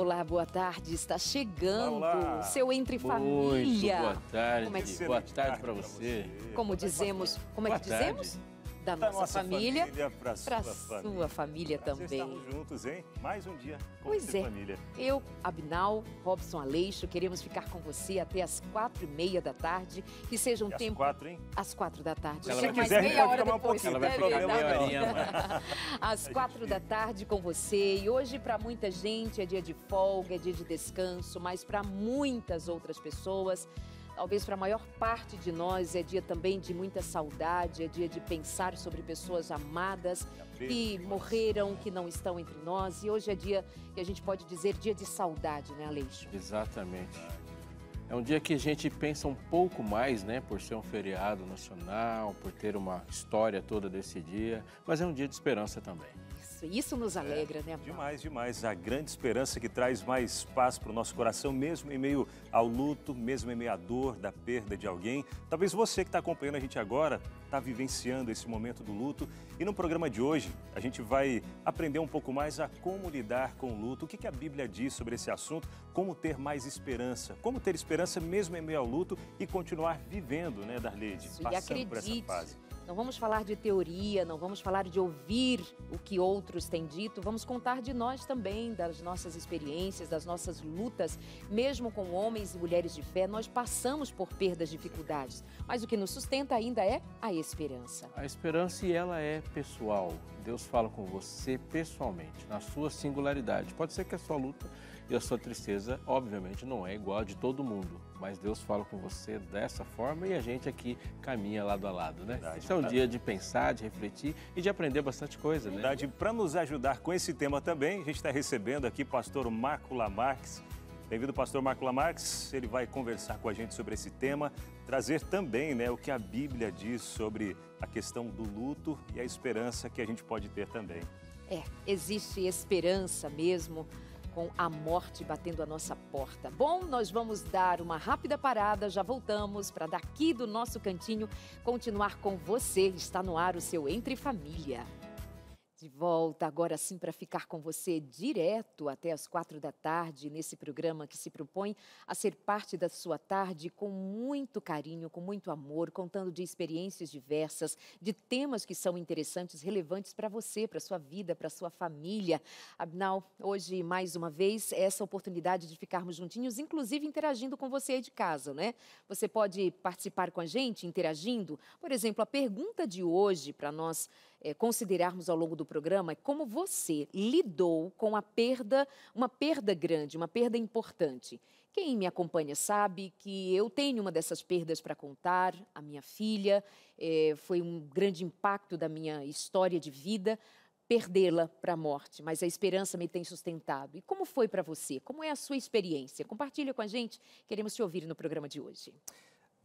Olá, boa tarde. Está chegando olá, o seu Entre Muito Família. Boa tarde. Como é que... Boa tarde para você. você. Como dizemos, como é que boa dizemos? Tarde da nossa, nossa família, família para sua, sua família, família também. Estamos juntos, hein? Mais um dia com pois é. família. Eu, Abinal, Robson Aleixo, queremos ficar com você até as quatro e meia da tarde. Que seja um e tempo. Às quatro, hein? Às quatro da tarde. Se ela quiser, meia pode hora depois, um pouquinho. Ela vai problema horinha, né? Às quatro da tarde com você. E hoje, para muita gente, é dia de folga, é dia de descanso, mas para muitas outras pessoas, talvez para a maior parte de nós é dia também de muita saudade, é dia de pensar sobre pessoas amadas que morreram, que não estão entre nós. E hoje é dia que a gente pode dizer dia de saudade, né, Aleixo? Exatamente. É um dia que a gente pensa um pouco mais, né, por ser um feriado nacional, por ter uma história toda desse dia, mas é um dia de esperança também isso. E isso nos é, alegra, é, né, amor? Demais, demais. A grande esperança que traz mais paz para o nosso coração, mesmo em meio ao luto, mesmo em meio à dor da perda de alguém. Talvez você que está acompanhando a gente agora está vivenciando esse momento do luto. E no programa de hoje, a gente vai aprender um pouco mais a como lidar com o luto, o que, que a Bíblia diz sobre esse assunto, como ter mais esperança, como ter esperança mesmo em meio ao luto e continuar vivendo, né, Darlene? Passando acredite, por essa fase não vamos falar de teoria, não vamos falar de ouvir o que outros têm dito, vamos contar de nós também, das nossas experiências, das nossas lutas. Mesmo com homens e mulheres de fé, nós passamos por perdas, dificuldades, mas o que nos sustenta ainda é a esperança. A esperança ela é pessoal. Deus fala com você pessoalmente, na sua singularidade. Pode ser que a sua luta e a sua tristeza, obviamente, não é igual a de todo mundo mas Deus fala com você dessa forma e a gente aqui caminha lado a lado, né? Verdade, é um verdade. dia de pensar, de refletir e de aprender bastante coisa, né? verdade. né? Para nos ajudar com esse tema também, a gente está recebendo aqui o pastor Marco Lamarques. Bem-vindo, pastor Marco Lamarques. Ele vai conversar com a gente sobre esse tema, trazer também né, o que a Bíblia diz sobre a questão do luto e a esperança que a gente pode ter também. É, existe esperança mesmo com a morte batendo a nossa porta. Bom, nós vamos dar uma rápida parada, já voltamos para daqui do nosso cantinho continuar com você. Está no ar o seu Entre Família. De volta agora sim para ficar com você direto até as quatro da tarde nesse programa que se propõe a ser parte da sua tarde com muito carinho, com muito amor, contando de experiências diversas, de temas que são interessantes, relevantes para você, para sua vida, para sua família. Abnal, hoje mais uma vez é essa oportunidade de ficarmos juntinhos, inclusive interagindo com você aí de casa, né? Você pode participar com a gente interagindo. Por exemplo, a pergunta de hoje para nós é, considerarmos ao longo do programa é como você lidou com a perda, uma perda grande, uma perda importante. Quem me acompanha sabe que eu tenho uma dessas perdas para contar, a minha filha, é, foi um grande impacto da minha história de vida, perdê-la para a morte, mas a esperança me tem sustentado. E como foi para você? Como é a sua experiência? Compartilha com a gente, queremos te ouvir no programa de hoje.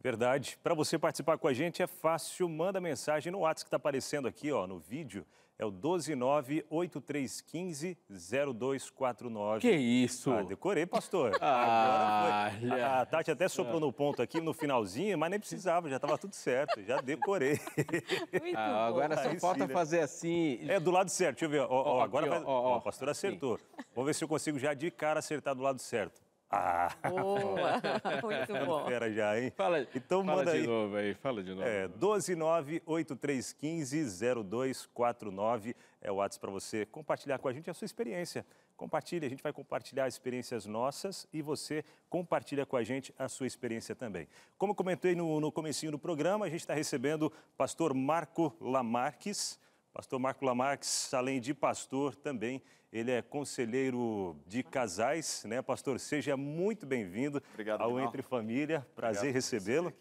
Verdade. Para você participar com a gente é fácil, manda mensagem no WhatsApp que está aparecendo aqui ó, no vídeo. É o 12983150249. Que isso? Ah, decorei, pastor. Ah, Agora foi. A, a Tati até soprou no ponto aqui no finalzinho, mas nem precisava, já estava tudo certo, já decorei. Muito ah, agora só Aí falta sim, né? fazer assim. É, do lado certo, deixa eu ver. agora aqui, vai... o pastor acertou. Sim. Vou ver se eu consigo já de cara acertar do lado certo. Ah! Boa! Muito bom. Era já, hein? Fala, então, fala manda de aí. novo aí, fala de novo. É, 0249 é o WhatsApp para você compartilhar com a gente a sua experiência. Compartilha, a gente vai compartilhar experiências nossas e você compartilha com a gente a sua experiência também. Como comentei no, no comecinho do programa, a gente está recebendo o pastor Marco Lamarques. Pastor Marco Lamarques, além de pastor, também ele é conselheiro de casais, né? Pastor, seja muito bem-vindo ao Entre Família. Prazer recebê-lo.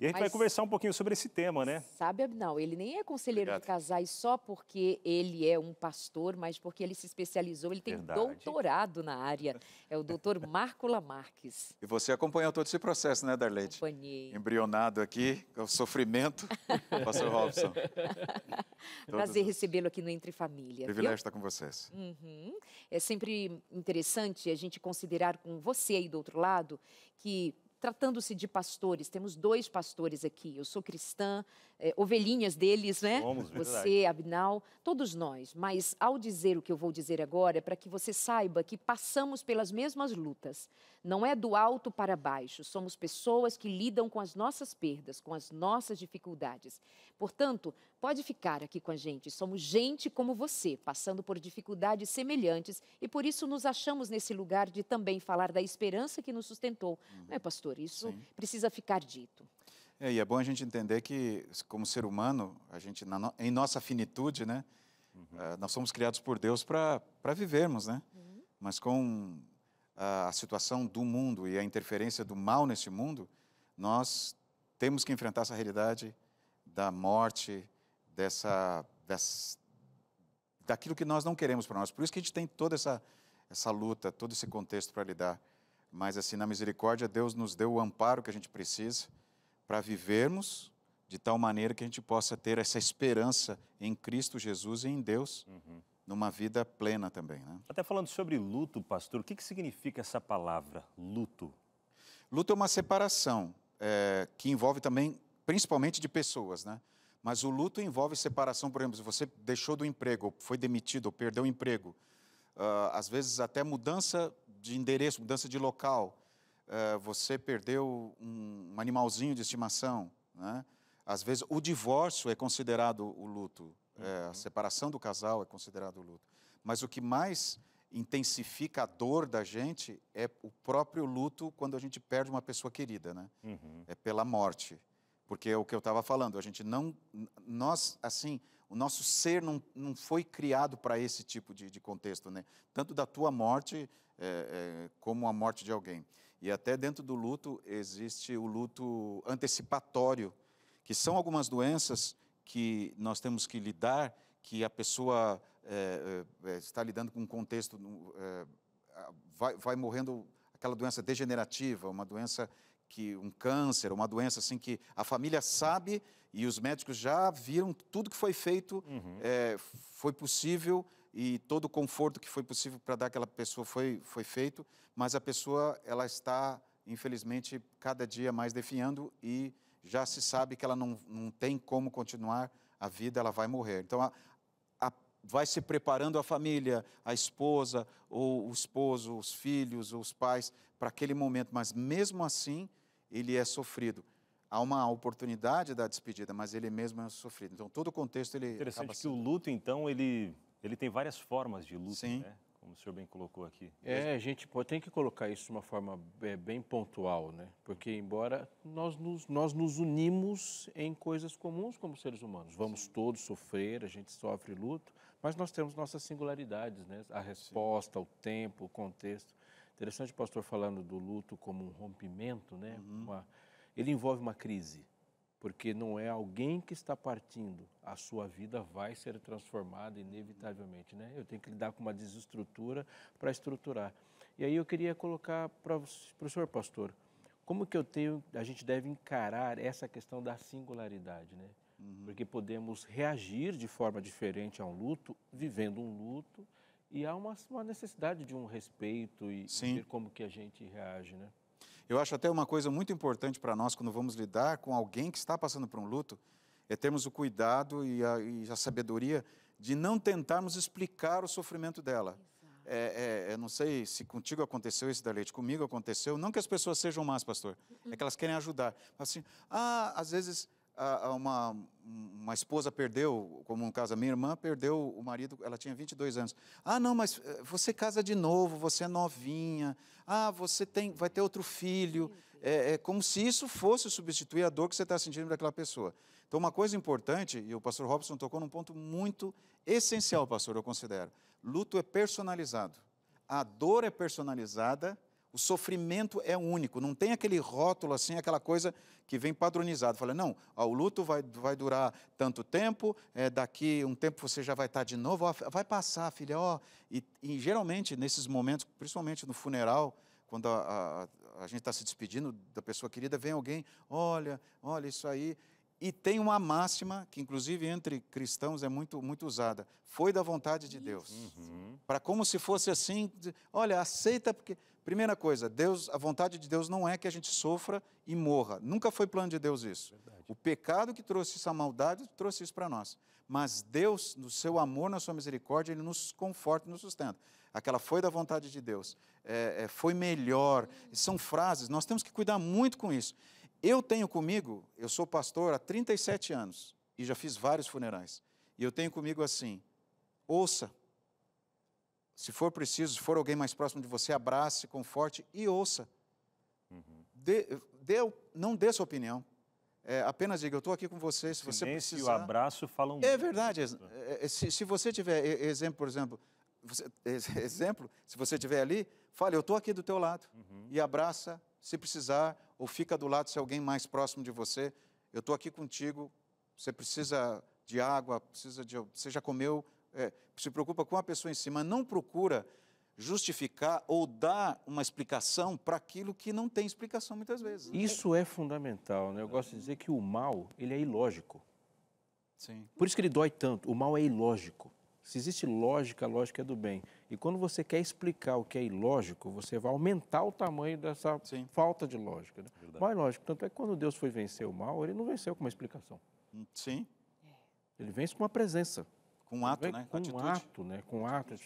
E a gente Mas vai conversar um pouquinho sobre esse tema, né? Sabe, não, ele nem é conselheiro Obrigado. de casais só porque ele é um pastor, mas porque ele se especializou, ele tem Verdade. doutorado na área. É o doutor Marco Lamarques. E você acompanhou todo esse processo, né, Darlete? Acompanhei. Embrionado aqui, o sofrimento, pastor Robson. Prazer recebê-lo aqui no Entre Família. Privilégio viu? estar com vocês. Uhum. É sempre interessante a gente considerar com você aí do outro lado que tratando-se de pastores, temos dois pastores aqui. Eu sou cristã, é, ovelhinhas deles, né? Somos, você, Abinal, todos nós. Mas ao dizer o que eu vou dizer agora, é para que você saiba que passamos pelas mesmas lutas. Não é do alto para baixo. Somos pessoas que lidam com as nossas perdas, com as nossas dificuldades. Portanto, pode ficar aqui com a gente. Somos gente como você, passando por dificuldades semelhantes e por isso nos achamos nesse lugar de também falar da esperança que nos sustentou. Uhum. Não é, pastor? Isso Sim. precisa ficar dito. É, e é bom a gente entender que, como ser humano, a gente, na, em nossa finitude, né, uhum. Eh, nós somos criados por Deus para vivermos, né? Uhum. Mas com a, a situação do mundo e a interferência do mal nesse mundo, nós temos que enfrentar essa realidade da morte, dessa, dessa daquilo que nós não queremos para nós. Por isso que a gente tem toda essa, essa luta, todo esse contexto para lidar. Mas, assim, na misericórdia, Deus nos deu o amparo que a gente precisa para vivermos de tal maneira que a gente possa ter essa esperança em Cristo Jesus e em Deus, uhum. numa vida plena também. Né? Até falando sobre luto, pastor, o que, que significa essa palavra, luto? Luto é uma separação é, que envolve também principalmente de pessoas, né? Mas o luto envolve separação, por exemplo, se você deixou do emprego, foi demitido, ou perdeu o emprego, uh, às vezes até mudança de endereço, mudança de local, uh, você perdeu um, um, animalzinho de estimação, né? Às vezes o divórcio é considerado o luto, uhum. é, a uhum. separação do casal é considerado o luto. Mas o que mais intensifica a dor da gente é o próprio luto quando a gente perde uma pessoa querida, né? Uhum. É pela morte. Porque é o que eu estava falando, a gente não. Nós, assim, o nosso ser não, não foi criado para esse tipo de, de, contexto, né? Tanto da tua morte é, é, como a morte de alguém. E até dentro do luto existe o luto antecipatório, que são algumas doenças que nós temos que lidar, que a pessoa é, é, é está lidando com um contexto. É, vai, vai morrendo aquela doença degenerativa, uma doença que um câncer, uma doença assim que a família sabe e os médicos já viram tudo que foi feito, uhum. é, foi possível e todo o conforto que foi possível para dar aquela pessoa foi, foi feito, mas a pessoa ela está infelizmente cada dia mais definhando e já se sabe que ela não, não tem como continuar a vida, ela vai morrer. Então a, a, vai se preparando a família, a esposa ou o esposo, os filhos, os pais para aquele momento, mas mesmo assim ele é sofrido. Há uma oportunidade da despedida, mas ele mesmo é sofrido. Então, todo o contexto ele. Interessante sendo... que o luto, então, ele, ele tem várias formas de luto, Sim. né? Como o senhor bem colocou aqui. É, a gente pode, tem que colocar isso de uma forma é, bem pontual, né? Porque, embora nós nos, nós nos unimos em coisas comuns como seres humanos, vamos Sim. todos sofrer, a gente sofre luto, mas nós temos nossas singularidades, né? A resposta, Sim. o tempo, o contexto. Interessante o pastor falando do luto como um rompimento, né? Uhum. Uma, ele envolve uma crise, porque não é alguém que está partindo, a sua vida vai ser transformada inevitavelmente, né? Eu tenho que lidar com uma desestrutura para estruturar. E aí eu queria colocar para o senhor pastor, como que eu tenho, a gente deve encarar essa questão da singularidade, né? Uhum. Porque podemos reagir de forma diferente a um luto, vivendo um luto, e há uma, uma necessidade de um respeito e, Sim. ver como que a gente reage, né? Eu acho até uma coisa muito importante para nós quando vamos lidar com alguém que está passando por um luto, é termos o cuidado e a, e a sabedoria de não tentarmos explicar o sofrimento dela. É, é, eu não sei se contigo aconteceu isso, Dalete, comigo aconteceu. Não que as pessoas sejam más, pastor, é que elas querem ajudar. Assim, ah, às vezes uma, uma esposa perdeu, como no caso a minha irmã, perdeu o marido, ela tinha 22 anos. Ah, não, mas eh, você casa de novo, você é novinha, ah, você tem, vai ter outro filho. É, é como se isso fosse substituir a dor que você está sentindo daquela pessoa. Então, uma coisa importante, e o pastor Robson tocou num ponto muito essencial, pastor, eu considero: luto é personalizado. A dor é personalizada o sofrimento é único, não tem aquele rótulo assim, aquela coisa que vem padronizado. Fala, não, ó, o luto vai, vai durar tanto tempo, é, daqui um tempo você já vai estar de novo, ó, vai passar, filha, ó. E, e, geralmente, nesses momentos, principalmente no funeral, quando a, a, a gente está se despedindo da pessoa querida, vem alguém, olha, olha isso aí. E tem uma máxima, que inclusive entre cristãos é muito, muito usada: foi da vontade de Deus. Uhum. Para como se fosse assim, olha, aceita, porque Primeira coisa, Deus, a vontade de Deus não é que a gente sofra e morra. Nunca foi plano de Deus isso. Verdade. O pecado que trouxe essa maldade trouxe isso para nós. Mas Deus, no seu amor, na sua misericórdia, Ele nos conforta e nos sustenta. Aquela foi da vontade de Deus. É, é, foi melhor. São frases, nós temos que cuidar muito com isso. Eu tenho comigo, eu sou pastor há 37 anos e já fiz vários funerais. E eu tenho comigo assim: ouça, se for preciso, se for alguém mais próximo de você, abrace, conforte e ouça. Uhum. Dê, dê, não dê sua opinião. É, apenas diga, eu estou aqui com você, se Silêncio, você precisar... o abraço, falam... Um... É né, verdade. É, é, se, se você tiver exemplo, por exemplo, você, exemplo, se você estiver ali, fale, eu estou aqui do teu lado. Uhum. E abraça, se precisar, ou fica do lado se alguém mais próximo de você. Eu estou aqui contigo, você precisa de água, precisa de... Você já comeu, é, se preocupa com a pessoa em si, mas não procura justificar ou dar uma explicação para aquilo que não tem explicação muitas vezes. Né? Isso é fundamental, né? Eu gosto de dizer que o mal, ele é ilógico. Sim. Por isso que ele dói tanto. O mal é ilógico. Se existe lógica, a lógica é do bem. E quando você quer explicar o que é ilógico, você vai aumentar o tamanho dessa Sim. falta de lógica. Né? é Mas lógico, tanto é que quando Deus foi vencer o mal, ele não venceu com uma explicação. Sim. Ele vence com uma presença. Com um ato, é, né? Com, com um ato, né? Com um ato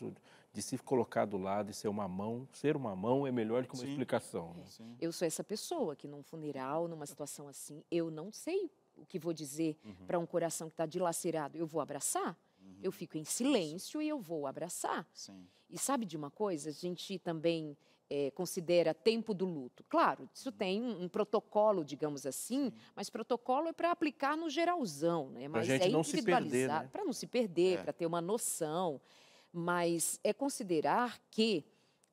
de se colocar do lado e ser uma mão. Ser uma mão é melhor do que uma Sim. explicação. É. Né? Eu sou essa pessoa que num funeral, numa situação assim, eu não sei o que vou dizer uhum. para um coração que está dilacerado. Eu vou abraçar? Uhum. Eu fico em silêncio Isso. e eu vou abraçar. Sim. E sabe de uma coisa? A gente também é, considera tempo do luto. Claro, isso uhum. tem um, um protocolo, digamos assim, Sim. mas protocolo é para aplicar no geralzão, né? Mas é individualizado, para não se perder, né? para é. ter uma noção. Mas é considerar que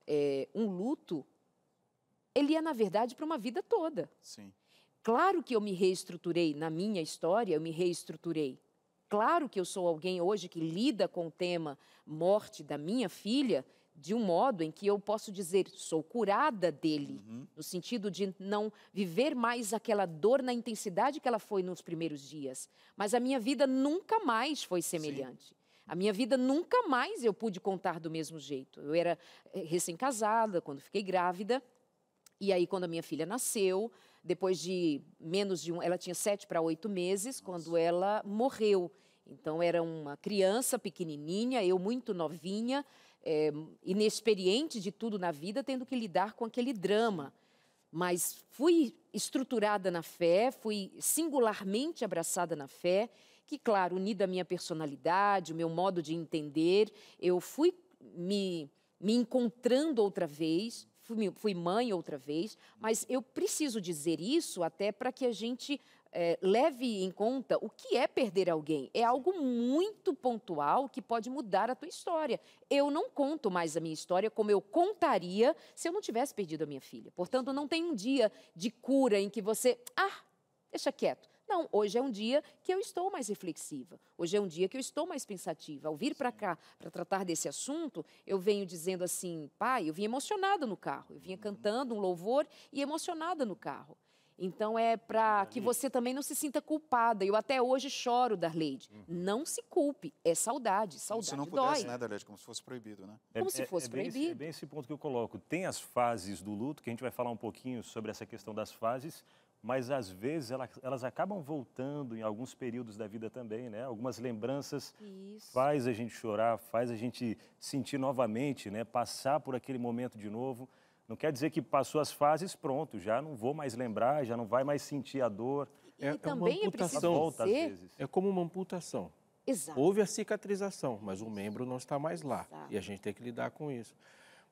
é, um luto, ele é, na verdade, para uma vida toda. Sim. Claro que eu me reestruturei na minha história, eu me reestruturei. Claro que eu sou alguém hoje que lida com o tema morte da minha filha de um modo em que eu posso dizer sou curada dele, uhum. no sentido de não viver mais aquela dor na intensidade que ela foi nos primeiros dias, mas a minha vida nunca mais foi semelhante. Sim. A minha vida nunca mais eu pude contar do mesmo jeito. Eu era eh, recém-casada quando fiquei grávida, e aí quando a minha filha nasceu, depois de menos de um, ela tinha sete para oito meses Nossa. quando ela morreu. Então era uma criança pequenininha, eu muito novinha é, inexperiente de tudo na vida, tendo que lidar com aquele drama. Mas fui estruturada na fé, fui singularmente abraçada na fé, que, claro, unida à minha personalidade, o meu modo de entender, eu fui me, me encontrando outra vez, fui, fui mãe outra vez, mas eu preciso dizer isso até para que a gente é, leve em conta o que é perder alguém. É algo muito pontual que pode mudar a tua história. Eu não conto mais a minha história como eu contaria se eu não tivesse perdido a minha filha. Portanto, não tem um dia de cura em que você, ah, deixa quieto. Não, hoje é um dia que eu estou mais reflexiva. Hoje é um dia que eu estou mais pensativa. Ao vir para cá para tratar desse assunto, eu venho dizendo assim, pai, eu vim emocionada no carro. Eu vinha uhum. cantando um louvor e emocionada no carro. Então é para que você também não se sinta culpada. Eu até hoje choro, Darleide. Uhum. Não se culpe, é saudade, saudade Se não pudesse, dói. né, Darleide, como se fosse proibido, né? como é, se é, fosse é proibido. Bem esse, é bem esse ponto que eu coloco. Tem as fases do luto, que a gente vai falar um pouquinho sobre essa questão das fases, mas às vezes elas, elas acabam voltando em alguns períodos da vida também, né? Algumas lembranças Isso. faz a gente chorar, faz a gente sentir novamente, né? Passar por aquele momento de novo. Não quer dizer que passou as fases, pronto, já não vou mais lembrar, já não vai mais sentir a dor. E é, é também é uma amputação. É, volta, é como uma amputação. Exato. Houve a cicatrização, mas o membro não está mais lá. Exato. E a gente tem que lidar com isso.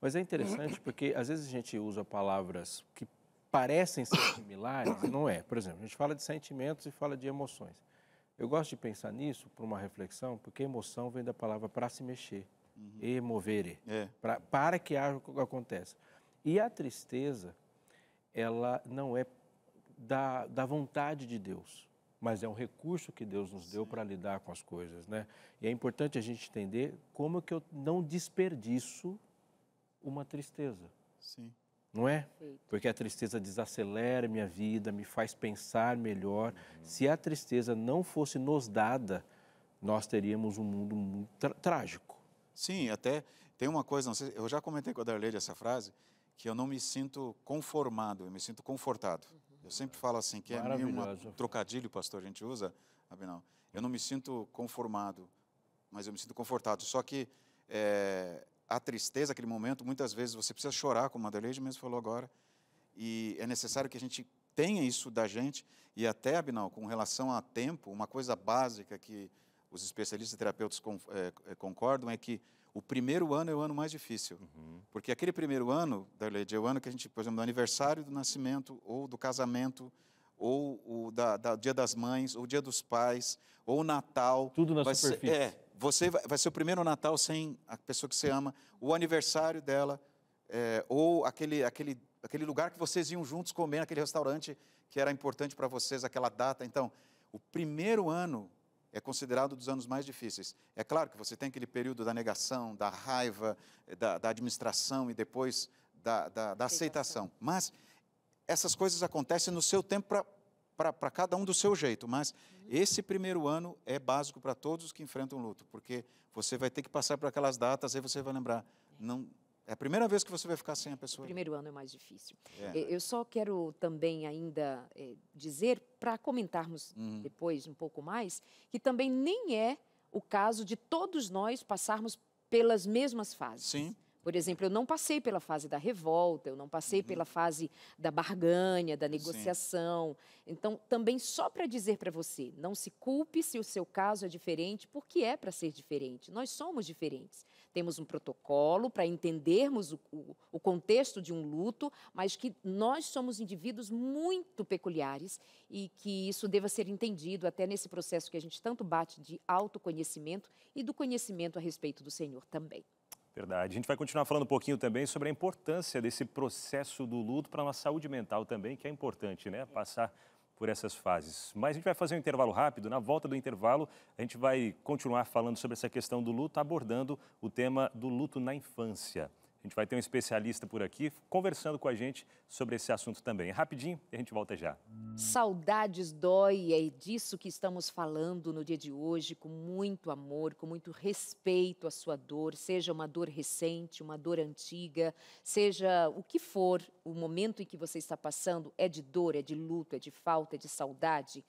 Mas é interessante porque às vezes a gente usa palavras que parecem ser similares, não é. Por exemplo, a gente fala de sentimentos e fala de emoções. Eu gosto de pensar nisso por uma reflexão, porque emoção vem da palavra para se mexer, uhum. e mover, é. para que algo aconteça. E a tristeza, ela não é da, da vontade de Deus, mas é um recurso que Deus nos deu para lidar com as coisas, né? E é importante a gente entender como é que eu não desperdiço uma tristeza. Sim. Não é? Porque a tristeza desacelera minha vida, me faz pensar melhor. Uhum. Se a tristeza não fosse nos dada, nós teríamos um mundo muito trágico. Sim, até tem uma coisa, sei, eu já comentei com a Darlene essa frase, que eu não me sinto conformado, eu me sinto confortado. Uhum. Eu sempre falo assim, que é meio um trocadilho, pastor, a gente usa, Abinal. Eu não me sinto conformado, mas eu me sinto confortado. Só que é, a tristeza, aquele momento, muitas vezes você precisa chorar, como a Adelaide mesmo falou agora, e é necessário que a gente tenha isso da gente, e até, Abinal, com relação a tempo, uma coisa básica que os especialistas e terapeutas eh, eh, concordam é que o primeiro ano é o ano mais difícil, uhum. porque aquele primeiro ano da LED é o ano que a gente, por exemplo, do aniversário do nascimento ou do casamento ou o da, da Dia das Mães, ou Dia dos Pais, ou Natal. Tudo na vai superfície. Ser, é, você vai, vai, ser o primeiro Natal sem a pessoa que você ama, o aniversário dela, é, ou aquele, aquele, aquele lugar que vocês iam juntos comer, aquele restaurante que era importante para vocês, aquela data. Então, o primeiro ano é considerado dos anos mais difíceis. É claro que você tem aquele período da negação, da raiva, eh, da, da administração e depois da, da, da aceitação. Mas essas coisas acontecem no seu tempo para cada um do seu jeito. Mas uhum. esse primeiro ano é básico para todos os que enfrentam luto, porque você vai ter que passar por aquelas datas, aí você vai lembrar, é. não é a primeira vez que você vai ficar sem a pessoa. O primeiro ano é mais difícil. É. Né? Eu só quero também ainda é, dizer, para comentarmos uhum. depois um pouco mais, que também nem é o caso de todos nós passarmos pelas mesmas fases. Sim. Por exemplo, eu não passei pela fase da revolta, eu não passei uhum. pela fase da barganha, da negociação. Sim. Então, também só para dizer para você, não se culpe se o seu caso é diferente, porque é para ser diferente. Nós somos diferentes. Temos um protocolo para entendermos o, o, o contexto de um luto, mas que nós somos indivíduos muito peculiares e que isso deva ser entendido até nesse processo que a gente tanto bate de autoconhecimento e do conhecimento a respeito do Senhor também. Verdade. A gente vai continuar falando um pouquinho também sobre a importância desse processo do luto para a nossa saúde mental também, que é importante, né? Passar por essas fases. Mas a gente vai fazer um intervalo rápido. Na volta do intervalo, a gente vai continuar falando sobre essa questão do luto, abordando o tema do luto na infância. A gente vai ter um especialista por aqui conversando com a gente sobre esse assunto também. Rapidinho e a gente volta já. Saudades dói, é disso que estamos falando no dia de hoje, com muito amor, com muito respeito à sua dor, seja uma dor recente, uma dor antiga, seja o que for, o momento em que você está passando é de dor, é de luto, é de falta, é de saudade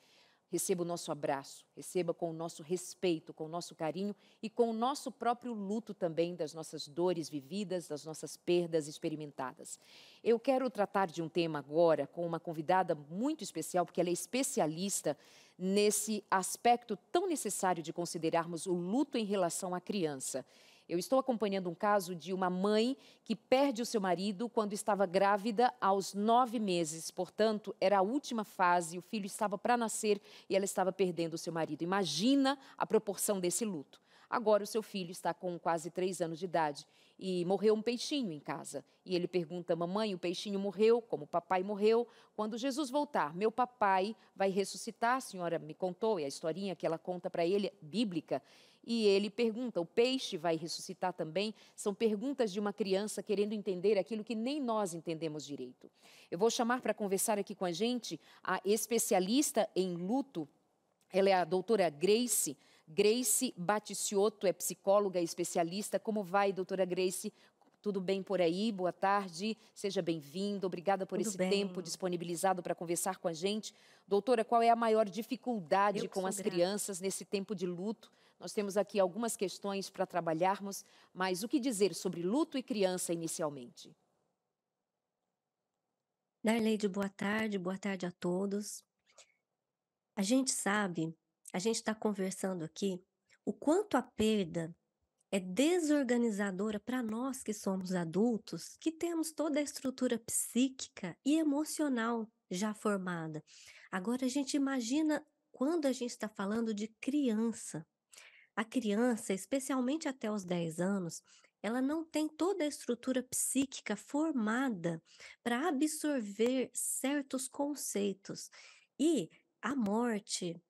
receba o nosso abraço, receba com o nosso respeito, com o nosso carinho e com o nosso próprio luto também das nossas dores vividas, das nossas perdas experimentadas. Eu quero tratar de um tema agora com uma convidada muito especial, porque ela é especialista nesse aspecto tão necessário de considerarmos o luto em relação à criança. Eu estou acompanhando um caso de uma mãe que perde o seu marido quando estava grávida aos nove meses. Portanto, era a última fase, o filho estava para nascer e ela estava perdendo o seu marido. Imagina a proporção desse luto. Agora o seu filho está com quase três anos de idade e morreu um peixinho em casa. E ele pergunta: Mamãe, o peixinho morreu, como o papai morreu. Quando Jesus voltar, meu papai vai ressuscitar. A senhora me contou, e a historinha que ela conta para ele, é bíblica. E ele pergunta: o peixe vai ressuscitar também? São perguntas de uma criança querendo entender aquilo que nem nós entendemos direito. Eu vou chamar para conversar aqui com a gente a especialista em luto, ela é a doutora Grace. Grace Baticioto é psicóloga especialista. Como vai, doutora Grace? Tudo bem por aí? Boa tarde, seja bem-vindo. Obrigada por Tudo esse bem. tempo disponibilizado para conversar com a gente. Doutora, qual é a maior dificuldade com as crianças nesse tempo de luto? Nós temos aqui algumas questões para trabalharmos, mas o que dizer sobre luto e criança inicialmente? Darleide, boa tarde, boa tarde a todos. A gente sabe, a gente está conversando aqui, o quanto a perda é desorganizadora para nós que somos adultos, que temos toda a estrutura psíquica e emocional já formada. Agora a gente imagina quando a gente está falando de criança. A criança, especialmente até os 10 anos, ela não tem toda a estrutura psíquica formada para absorver certos conceitos. E a morte,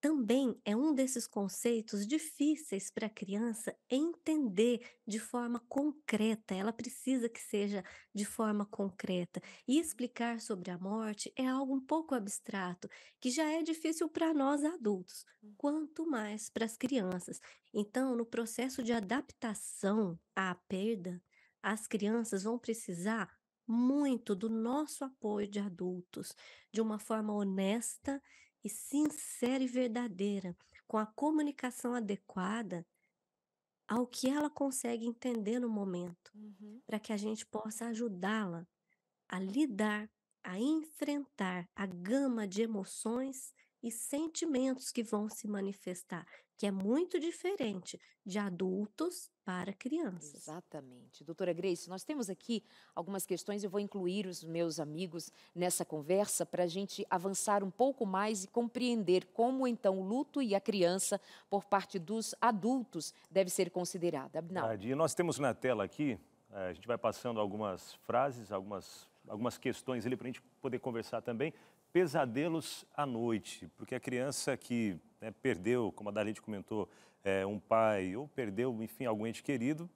também é um desses conceitos difíceis para a criança entender de forma concreta, ela precisa que seja de forma concreta. E explicar sobre a morte é algo um pouco abstrato, que já é difícil para nós adultos, hum. quanto mais para as crianças. Então, no processo de adaptação à perda, as crianças vão precisar muito do nosso apoio de adultos, de uma forma honesta e sincera e verdadeira, com a comunicação adequada ao que ela consegue entender no momento, uhum. para que a gente possa ajudá-la a lidar, a enfrentar a gama de emoções e sentimentos que vão se manifestar, que é muito diferente de adultos para crianças. Exatamente. Doutora Grace, nós temos aqui algumas questões, eu vou incluir os meus amigos nessa conversa para a gente avançar um pouco mais e compreender como então o luto e a criança por parte dos adultos deve ser considerada. E nós temos na tela aqui, eh, a gente vai passando algumas frases, algumas, algumas questões ali para a gente poder conversar também pesadelos à noite, porque a criança que né, perdeu, como a Dalite comentou, é, um pai ou perdeu, enfim, algum ente querido,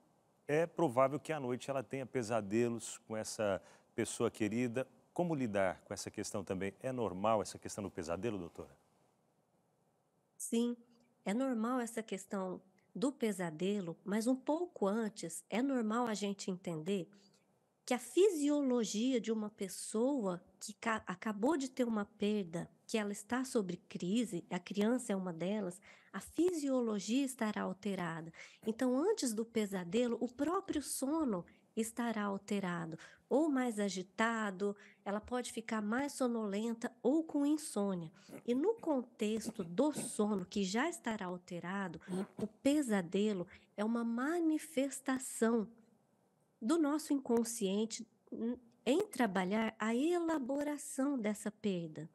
é provável que à noite ela tenha pesadelos com essa pessoa querida. Como lidar com essa questão também? É normal essa questão do pesadelo, doutora? Sim, é normal essa questão do pesadelo, mas um pouco antes é normal a gente entender que a fisiologia de uma pessoa que acabou de ter uma perda, que ela está sobre crise, a criança é uma delas, a fisiologia estará alterada. Então, antes do pesadelo, o próprio sono estará alterado, ou mais agitado, ela pode ficar mais sonolenta ou com insônia. E no contexto do sono, que já estará alterado, o pesadelo é uma manifestação do nosso inconsciente em trabalhar a elaboração dessa perda.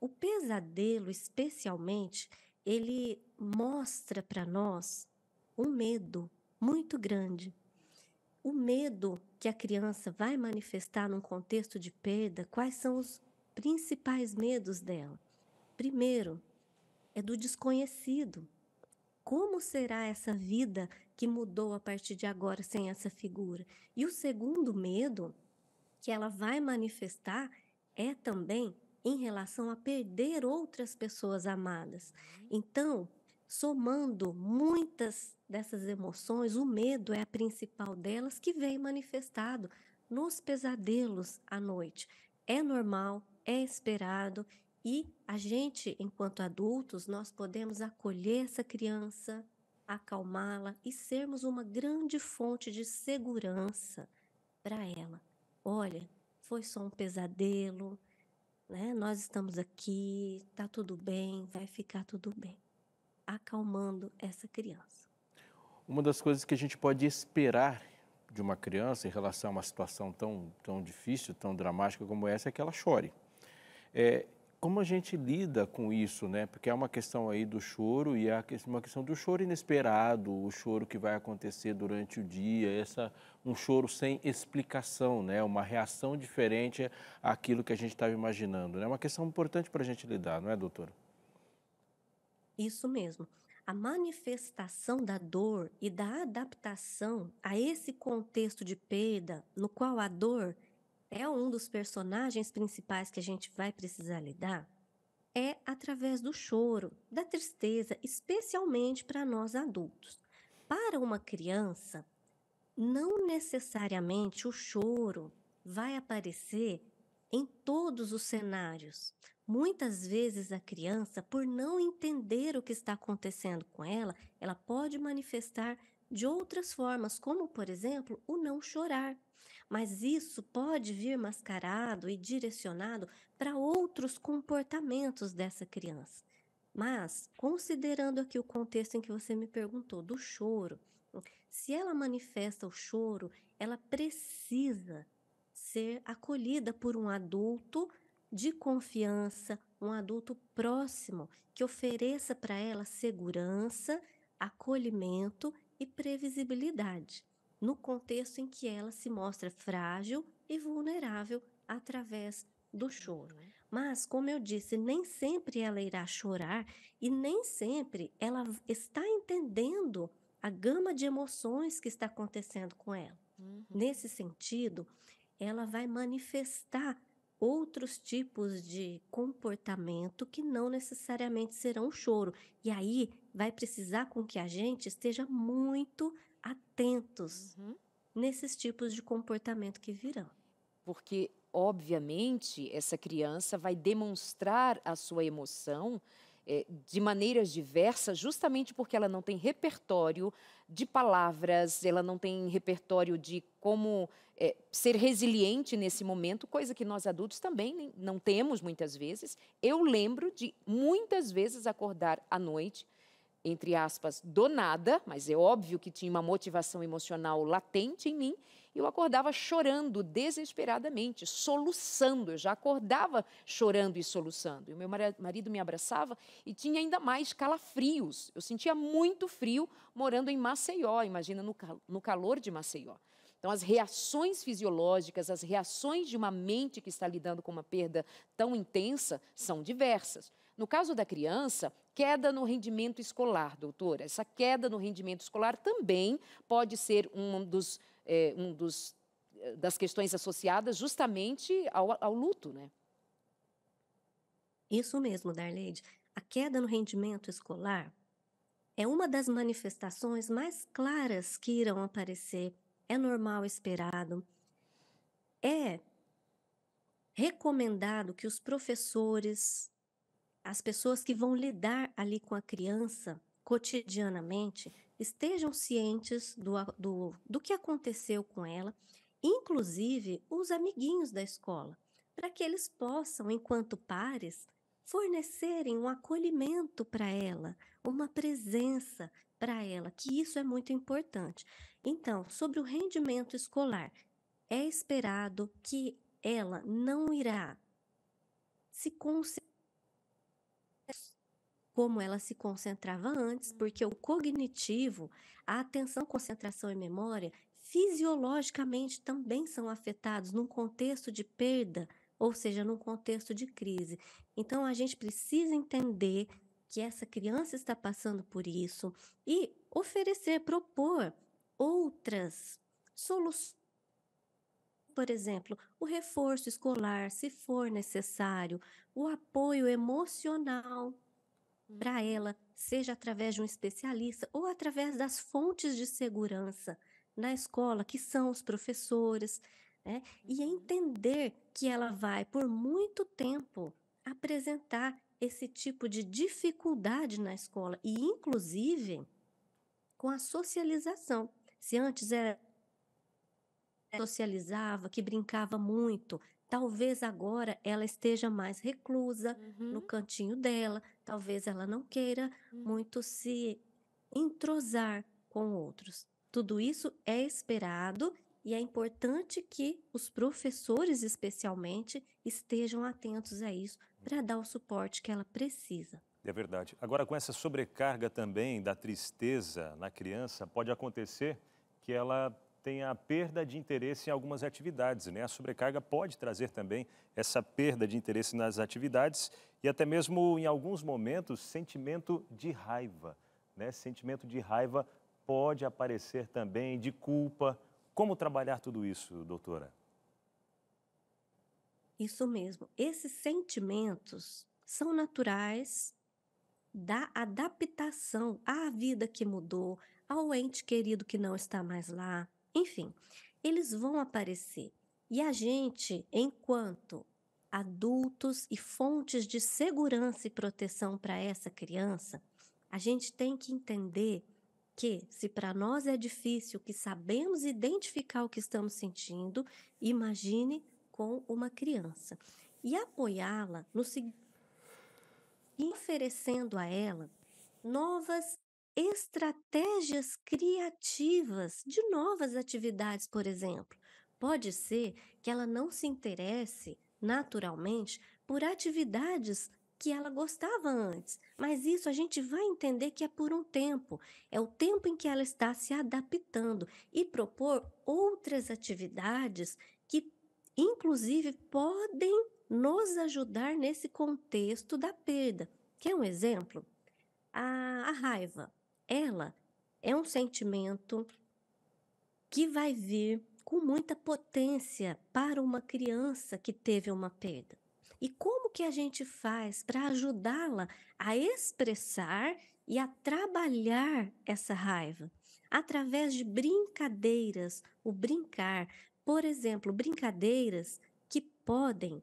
O pesadelo, especialmente, ele mostra para nós um medo muito grande. O medo que a criança vai manifestar num contexto de perda, quais são os principais medos dela? Primeiro, é do desconhecido. Como será essa vida que mudou a partir de agora sem essa figura. E o segundo medo que ela vai manifestar é também em relação a perder outras pessoas amadas. Uhum. Então, somando muitas dessas emoções, o medo é a principal delas que vem manifestado nos pesadelos à noite. É normal, é esperado e a gente, enquanto adultos, nós podemos acolher essa criança, acalmá-la e sermos uma grande fonte de segurança para ela. Olha, foi só um pesadelo, né? Nós estamos aqui, tá tudo bem, vai ficar tudo bem. Acalmando essa criança. Uma das coisas que a gente pode esperar de uma criança em relação a uma situação tão, tão difícil, tão dramática como essa, é que ela chore. É, como a gente lida com isso, né? Porque é uma questão aí do choro e é uma questão do choro inesperado, o choro que vai acontecer durante o dia, essa um choro sem explicação, né? Uma reação diferente àquilo que a gente estava imaginando, né? É uma questão importante para a gente lidar, não é, doutora? Isso mesmo. A manifestação da dor e da adaptação a esse contexto de perda, no qual a dor é um dos personagens principais que a gente vai precisar lidar, é através do choro, da tristeza, especialmente para nós adultos. Para uma criança, não necessariamente o choro vai aparecer em todos os cenários. Muitas vezes a criança, por não entender o que está acontecendo com ela, ela pode manifestar de outras formas, como por exemplo, o não chorar mas isso pode vir mascarado e direcionado para outros comportamentos dessa criança. Mas, considerando aqui o contexto em que você me perguntou, do choro, se ela manifesta o choro, ela precisa ser acolhida por um adulto de confiança, um adulto próximo que ofereça para ela segurança, acolhimento e previsibilidade no contexto em que ela se mostra frágil e vulnerável através do choro. Uhum. Mas, como eu disse, nem sempre ela irá chorar e nem sempre ela está entendendo a gama de emoções que está acontecendo com ela. Uhum. Nesse sentido, ela vai manifestar outros tipos de comportamento que não necessariamente serão choro. E aí vai precisar com que a gente esteja muito atentos uhum. nesses tipos de comportamento que virão. Porque, obviamente, essa criança vai demonstrar a sua emoção é, de maneiras diversas, justamente porque ela não tem repertório de palavras, ela não tem repertório de como é, ser resiliente nesse momento, coisa que nós adultos também não temos muitas vezes. Eu lembro de muitas vezes acordar à noite entre aspas, do nada, mas é óbvio que tinha uma motivação emocional latente em mim, eu acordava chorando desesperadamente, soluçando. Eu já acordava chorando e soluçando. E o meu marido me abraçava e tinha ainda mais calafrios. Eu sentia muito frio morando em Maceió, imagina no, cal no calor de Maceió. Então, as reações fisiológicas, as reações de uma mente que está lidando com uma perda tão intensa são diversas. No caso da criança, queda no rendimento escolar, doutora. Essa queda no rendimento escolar também pode ser um dos, é, um dos é, das questões associadas justamente ao, ao luto, né? Isso mesmo, Darleide. A queda no rendimento escolar é uma das manifestações mais claras que irão aparecer. É normal, esperado. É recomendado que os professores as pessoas que vão lidar ali com a criança cotidianamente estejam cientes do, do, do que aconteceu com ela, inclusive os amiguinhos da escola, para que eles possam, enquanto pares, fornecerem um acolhimento para ela, uma presença para ela, que isso é muito importante. Então, sobre o rendimento escolar, é esperado que ela não irá se concentrar como ela se concentrava antes, uhum. porque o cognitivo, a atenção, concentração e memória, fisiologicamente também são afetados num contexto de perda, ou seja, num contexto de crise. Então a gente precisa entender que essa criança está passando por isso e oferecer, propor outras soluções por exemplo, o reforço escolar, se for necessário, o apoio emocional para ela, seja através de um especialista ou através das fontes de segurança na escola, que são os professores, né? e uhum. entender que ela vai, por muito tempo, apresentar esse tipo de dificuldade na escola, e inclusive com a socialização. Se antes era socializava, que brincava muito, talvez agora ela esteja mais reclusa uhum. no cantinho dela, talvez ela não queira hum. muito se entrosar com outros. Tudo isso é esperado e é importante que os professores, especialmente, estejam atentos a isso para dar o suporte que ela precisa. É verdade. Agora, com essa sobrecarga também da tristeza na criança, pode acontecer que ela tenha a perda de interesse em algumas atividades. Né? A sobrecarga pode trazer também essa perda de interesse nas atividades e até mesmo em alguns momentos sentimento de raiva, né? Sentimento de raiva pode aparecer também de culpa. Como trabalhar tudo isso, doutora? Isso mesmo. Esses sentimentos são naturais da adaptação à vida que mudou, ao ente querido que não está mais lá. Enfim, eles vão aparecer. E a gente, enquanto adultos e fontes de segurança e proteção para essa criança, a gente tem que entender que, se para nós é difícil, que sabemos identificar o que estamos sentindo, imagine com uma criança e apoiá-la no oferecendo a ela novas estratégias criativas de novas atividades, por exemplo. Pode ser que ela não se interesse naturalmente por atividades que ela gostava antes, mas isso a gente vai entender que é por um tempo, é o tempo em que ela está se adaptando e propor outras atividades que, inclusive, podem nos ajudar nesse contexto da perda. Quer um exemplo? A, a raiva, ela é um sentimento que vai vir com muita potência para uma criança que teve uma perda. E como que a gente faz para ajudá-la a expressar e a trabalhar essa raiva? Através de brincadeiras, o brincar. Por exemplo, brincadeiras que podem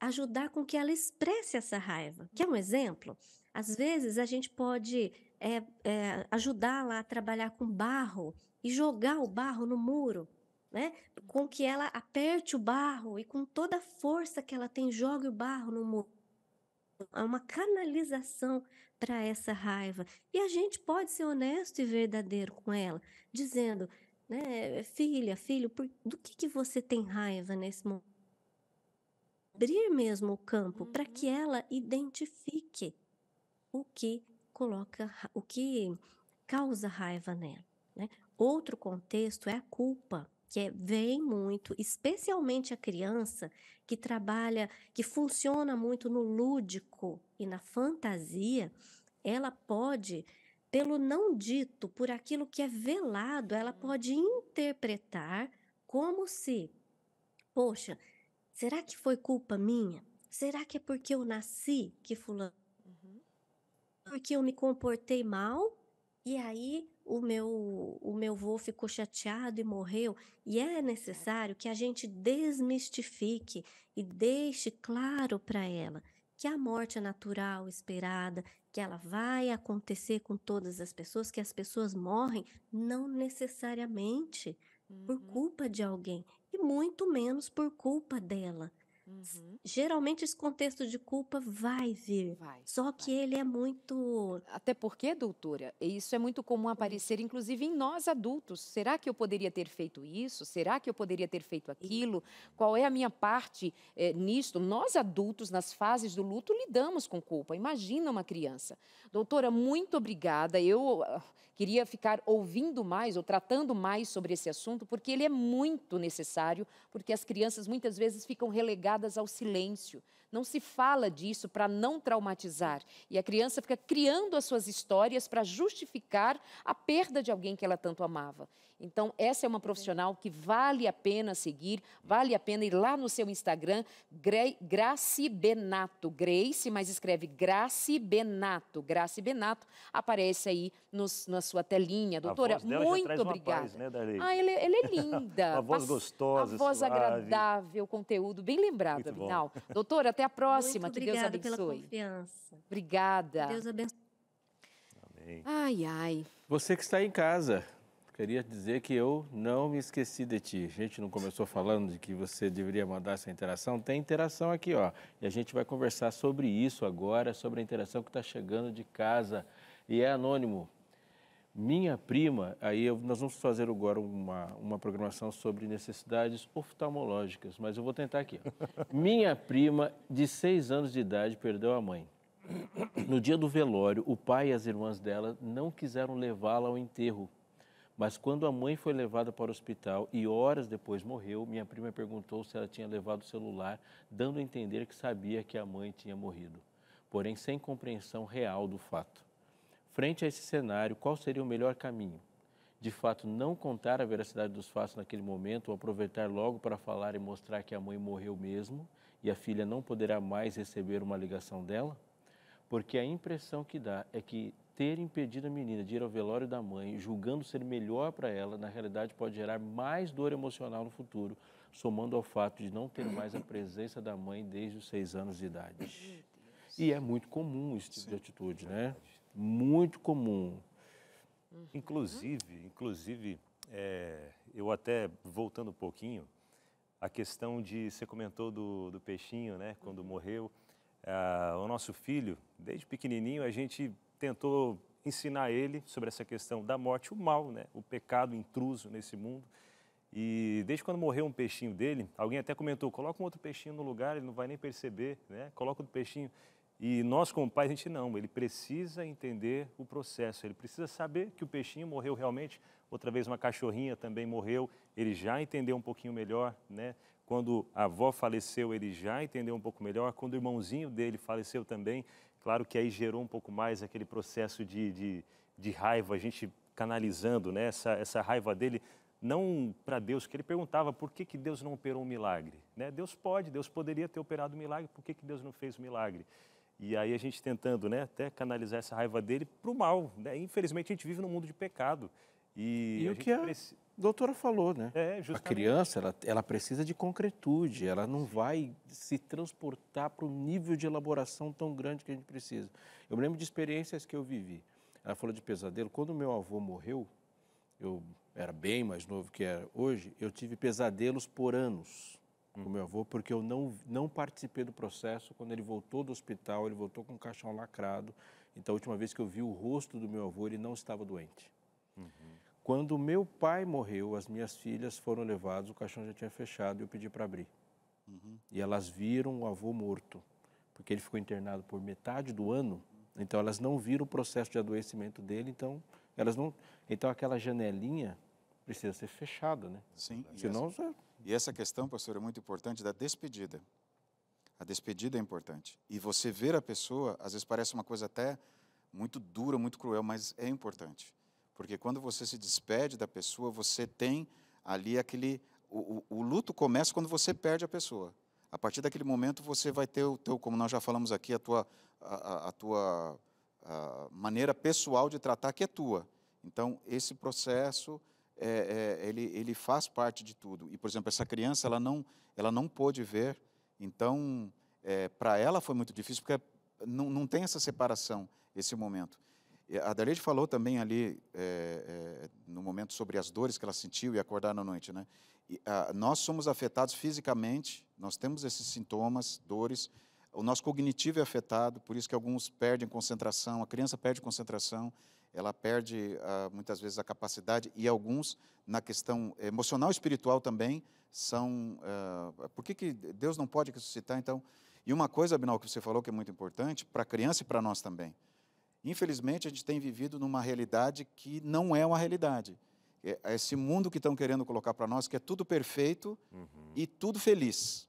ajudar com que ela expresse essa raiva. Quer um exemplo? Às vezes a gente pode é, é, ajudá-la a trabalhar com barro e jogar o barro no muro né? Com que ela aperte o barro e com toda a força que ela tem, jogue o barro no muro. Há uma canalização para essa raiva. E a gente pode ser honesto e verdadeiro com ela, dizendo, né, filha, filho, por, do que, que você tem raiva nesse momento? Abrir mesmo o campo uhum. para que ela identifique o que coloca, o que causa raiva nela. Né? Outro contexto é a culpa que vem muito, especialmente a criança que trabalha, que funciona muito no lúdico e na fantasia, ela pode, pelo não dito, por aquilo que é velado, ela uhum. pode interpretar como se, poxa, será que foi culpa minha? Será que é porque eu nasci que fulano? Porque uhum. eu me comportei mal e aí o meu o meu vô ficou chateado e morreu. E é tá. necessário que a gente desmistifique e deixe claro para ela que a morte é natural, esperada, que ela vai acontecer com todas as pessoas, que as pessoas morrem não necessariamente uhum. por culpa de alguém e muito menos por culpa dela. Uhum. Geralmente esse contexto de culpa vai vir. Vai, só que ele é muito. Até porque, doutora, isso é muito comum aparecer, inclusive em nós adultos. Será que eu poderia ter feito isso? Será que eu poderia ter feito aquilo? Qual é a minha parte é, nisto? Nós adultos, nas fases do luto, lidamos com culpa. Imagina uma criança. Doutora, muito obrigada. Eu ah, queria ficar ouvindo mais ou tratando mais sobre esse assunto, porque ele é muito necessário, porque as crianças muitas vezes ficam relegadas ao silêncio. Não se fala disso para não traumatizar. E a criança fica criando as suas histórias para justificar a perda de alguém que ela tanto amava. Então, essa é uma profissional que vale a pena seguir, vale a pena ir lá no seu Instagram, Gre Benato, Grace, mas escreve Grace Benato, Grace Benato, aparece aí nos, na sua telinha. Doutora, muito obrigada. Paz, né, ah, ela, é, ela, é linda. a voz gostosa, A voz suave. agradável, conteúdo, bem lembrado, Abinal. Doutora, até a próxima, muito que Deus abençoe. pela confiança. Obrigada. Deus abençoe. Amém. Ai, ai. Você que está em casa, Queria dizer que eu não me esqueci de ti. A gente não começou falando de que você deveria mandar essa interação? Tem interação aqui, ó. E a gente vai conversar sobre isso agora, sobre a interação que está chegando de casa. E é anônimo. Minha prima, aí eu, nós vamos fazer agora uma, uma programação sobre necessidades oftalmológicas, mas eu vou tentar aqui. Ó. Minha prima, de seis anos de idade, perdeu a mãe. No dia do velório, o pai e as irmãs dela não quiseram levá-la ao enterro mas quando a mãe foi levada para o hospital e horas depois morreu, minha prima perguntou se ela tinha levado o celular, dando a entender que sabia que a mãe tinha morrido, porém sem compreensão real do fato. Frente a esse cenário, qual seria o melhor caminho? De fato, não contar a veracidade dos fatos naquele momento ou aproveitar logo para falar e mostrar que a mãe morreu mesmo e a filha não poderá mais receber uma ligação dela? Porque a impressão que dá é que ter impedido a menina de ir ao velório da mãe, julgando ser melhor para ela, na realidade pode gerar mais dor emocional no futuro, somando ao fato de não ter mais a presença da mãe desde os seis anos de idade. E é muito comum esse tipo Sim, de atitude, verdade. né? Muito comum. Uhum. Inclusive, inclusive, é, eu até voltando um pouquinho, a questão de você comentou do, do peixinho, né? Quando uhum. morreu, ah, o nosso filho, desde pequenininho, a gente tentou ensinar ele sobre essa questão da morte, o mal, né? o pecado intruso nesse mundo. E desde quando morreu um peixinho dele, alguém até comentou: coloca um outro peixinho no lugar, ele não vai nem perceber, né? coloca o peixinho. E nós, como pais, a gente não, ele precisa entender o processo, ele precisa saber que o peixinho morreu realmente. Outra vez, uma cachorrinha também morreu, ele já entendeu um pouquinho melhor, né? Quando a avó faleceu, ele já entendeu um pouco melhor. Quando o irmãozinho dele faleceu também, Claro que aí gerou um pouco mais aquele processo de, de, de raiva, a gente canalizando né, essa, essa raiva dele, não para Deus, que ele perguntava por que, que Deus não operou um milagre. Né? Deus pode, Deus poderia ter operado um milagre, por que, que Deus não fez um milagre? E aí a gente tentando né, até canalizar essa raiva dele para o mal. Né? Infelizmente a gente vive num mundo de pecado. E, e o que é preci... A doutora falou, né? É, a criança, ela, ela precisa de concretude, ela não vai se transportar para o nível de elaboração tão grande que a gente precisa. Eu me lembro de experiências que eu vivi. Ela falou de pesadelo. Quando meu avô morreu, eu era bem mais novo que era hoje, eu tive pesadelos por anos hum. com meu avô, porque eu não, não participei do processo. Quando ele voltou do hospital, ele voltou com um caixão lacrado. Então, a última vez que eu vi o rosto do meu avô, ele não estava doente. Uhum. Quando meu pai morreu, as minhas filhas foram levadas, o caixão já tinha fechado e eu pedi para abrir. Uhum. E elas viram o avô morto, porque ele ficou internado por metade do ano. Então elas não viram o processo de adoecimento dele, então elas não, então aquela janelinha precisa ser fechada, né? Sim. Senão e essa, você... e essa questão, pastor, é muito importante da despedida. A despedida é importante. E você ver a pessoa, às vezes parece uma coisa até muito dura, muito cruel, mas é importante. Porque quando você se despede da pessoa, você tem ali aquele. O, o, o luto começa quando você perde a pessoa. A partir daquele momento, você vai ter o teu, como nós já falamos aqui, a tua, a, a tua a maneira pessoal de tratar que é tua. Então, esse processo, é, é, ele, ele faz parte de tudo. E, por exemplo, essa criança, ela não, ela não pôde ver. Então, é, para ela foi muito difícil, porque não, não tem essa separação, esse momento. A Adelaide falou também ali, é, é, no momento, sobre as dores que ela sentiu e acordar na noite. Né? E, a, ah, nós somos afetados fisicamente, nós temos esses sintomas, dores. O nosso cognitivo é afetado, por isso que alguns perdem concentração, a criança perde concentração, ela perde a, ah, muitas vezes a capacidade, e alguns, na questão emocional e espiritual também, são. Ah, por que, que Deus não pode ressuscitar, então? E uma coisa, Abinal, que você falou que é muito importante, para a criança e para nós também. Infelizmente, a gente tem vivido numa realidade que não é uma realidade. É, é esse mundo que estão querendo colocar para nós, que é tudo perfeito uhum. e tudo feliz.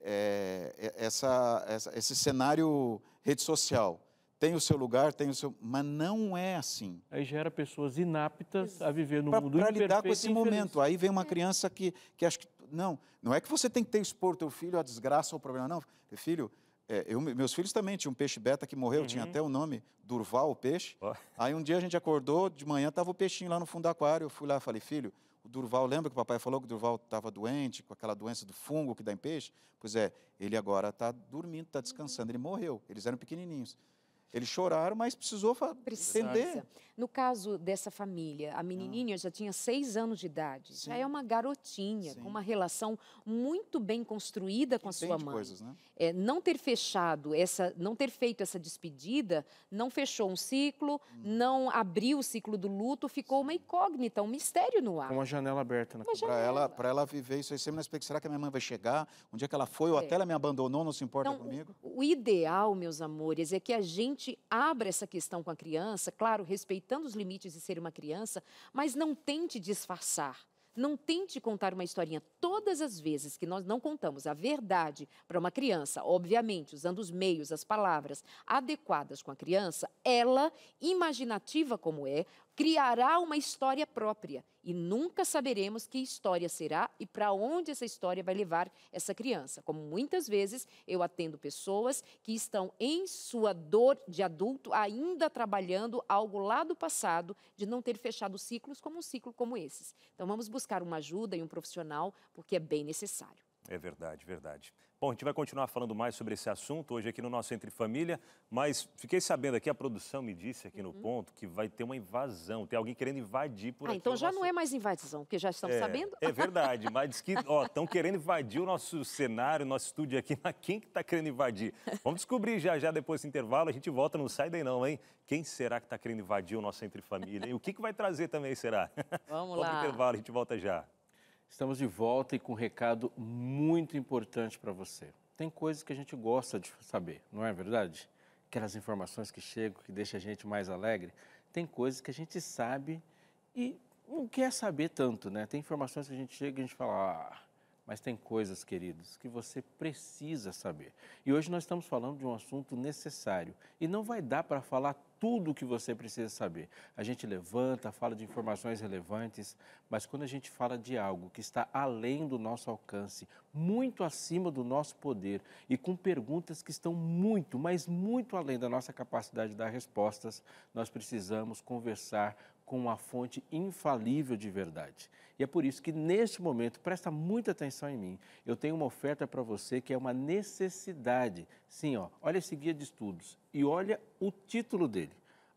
É, é, essa, essa, esse cenário rede social tem o seu lugar, tem o seu, mas não é assim. Aí gera pessoas inaptas a viver no pra, mundo para lidar com esse momento. Aí vem uma criança que, que acha que não, não é que você tem que ter expor teu filho à desgraça ou problema, não, filho. É, eu, meus filhos também tinham um peixe beta que morreu, uhum. tinha até o nome Durval, o peixe. Oh. Aí um dia a gente acordou, de manhã estava o peixinho lá no fundo do aquário. Eu fui lá e falei, filho, o Durval, lembra que o papai falou que o Durval estava doente, com aquela doença do fungo que dá em peixe? Pois é, ele agora está dormindo, está descansando, ele morreu. Eles eram pequenininhos. Eles choraram, mas precisou entender. No caso dessa família, a menininha ah. já tinha seis anos de idade, Sim. já é uma garotinha, Sim. com uma relação muito bem construída com a sua mãe. Coisas, né? é, não ter fechado essa, não ter feito essa despedida, não fechou um ciclo, hum. não abriu o ciclo do luto, ficou uma incógnita, um mistério no ar. Uma janela aberta. Na... Para ela, para ela viver isso aí sempre na expectativa, será que a minha mãe vai chegar? Um dia que ela foi, é. ou até ela me abandonou, não se importa então, comigo? O, o ideal, meus amores, é que a gente gente abra essa questão com a criança, claro, respeitando os limites de ser uma criança, mas não tente disfarçar. Não tente contar uma historinha. Todas as vezes que nós não contamos a verdade para uma criança, obviamente, usando os meios, as palavras adequadas com a criança, ela, imaginativa como é, criará uma história própria e nunca saberemos que história será e para onde essa história vai levar essa criança. Como muitas vezes eu atendo pessoas que estão em sua dor de adulto ainda trabalhando algo lá do passado de não ter fechado ciclos como um ciclo como esses. Então vamos buscar uma ajuda e um profissional porque é bem necessário. É verdade, verdade. Bom, a gente vai continuar falando mais sobre esse assunto hoje aqui no nosso Entre Família, mas fiquei sabendo aqui, a produção me disse aqui no uhum. ponto que vai ter uma invasão, tem alguém querendo invadir por ah, aqui. Então já nosso... não é mais invasão, porque já estamos é, sabendo. É verdade, mas diz que estão querendo invadir o nosso cenário, nosso estúdio aqui, mas quem que está querendo invadir? Vamos descobrir já já depois desse intervalo, a gente volta, não sai daí não, hein? Quem será que está querendo invadir o nosso Entre Família? E o que, que vai trazer também, será? Vamos, lá. Vamos intervalo, a gente volta já. Estamos de volta e com um recado muito importante para você. Tem coisas que a gente gosta de saber, não é verdade? Aquelas informações que chegam, que deixam a gente mais alegre. Tem coisas que a gente sabe e não quer saber tanto, né? Tem informações que a gente chega e a gente fala, ah, mas tem coisas, queridos, que você precisa saber. E hoje nós estamos falando de um assunto necessário e não vai dar para falar tudo o que você precisa saber. A gente levanta, fala de informações relevantes, mas quando a gente fala de algo que está além do nosso alcance, muito acima do nosso poder e com perguntas que estão muito, mas muito além da nossa capacidade de dar respostas, nós precisamos conversar com uma fonte infalível de verdade. E é por isso que neste momento, presta muita atenção em mim. Eu tenho uma oferta para você que é uma necessidade. Sim, ó, olha esse guia de estudos e olha o título dele: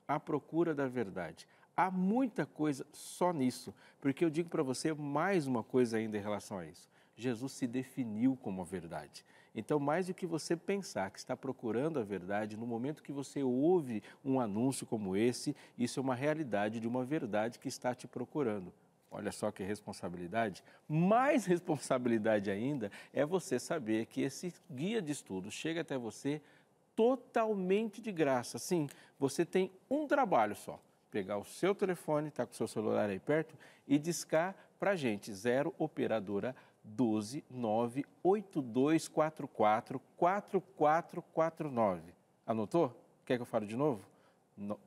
A Procura da Verdade. Há muita coisa só nisso, porque eu digo para você mais uma coisa ainda em relação a isso. Jesus se definiu como a verdade. Então, mais do que você pensar que está procurando a verdade, no momento que você ouve um anúncio como esse, isso é uma realidade de uma verdade que está te procurando. Olha só que responsabilidade. Mais responsabilidade ainda é você saber que esse guia de estudo chega até você totalmente de graça. Sim, você tem um trabalho só. Pegar o seu telefone, está com o seu celular aí perto, e discar para a gente, zero operadora 12 9 8244 4449. Anotou? Quer que eu fale de novo?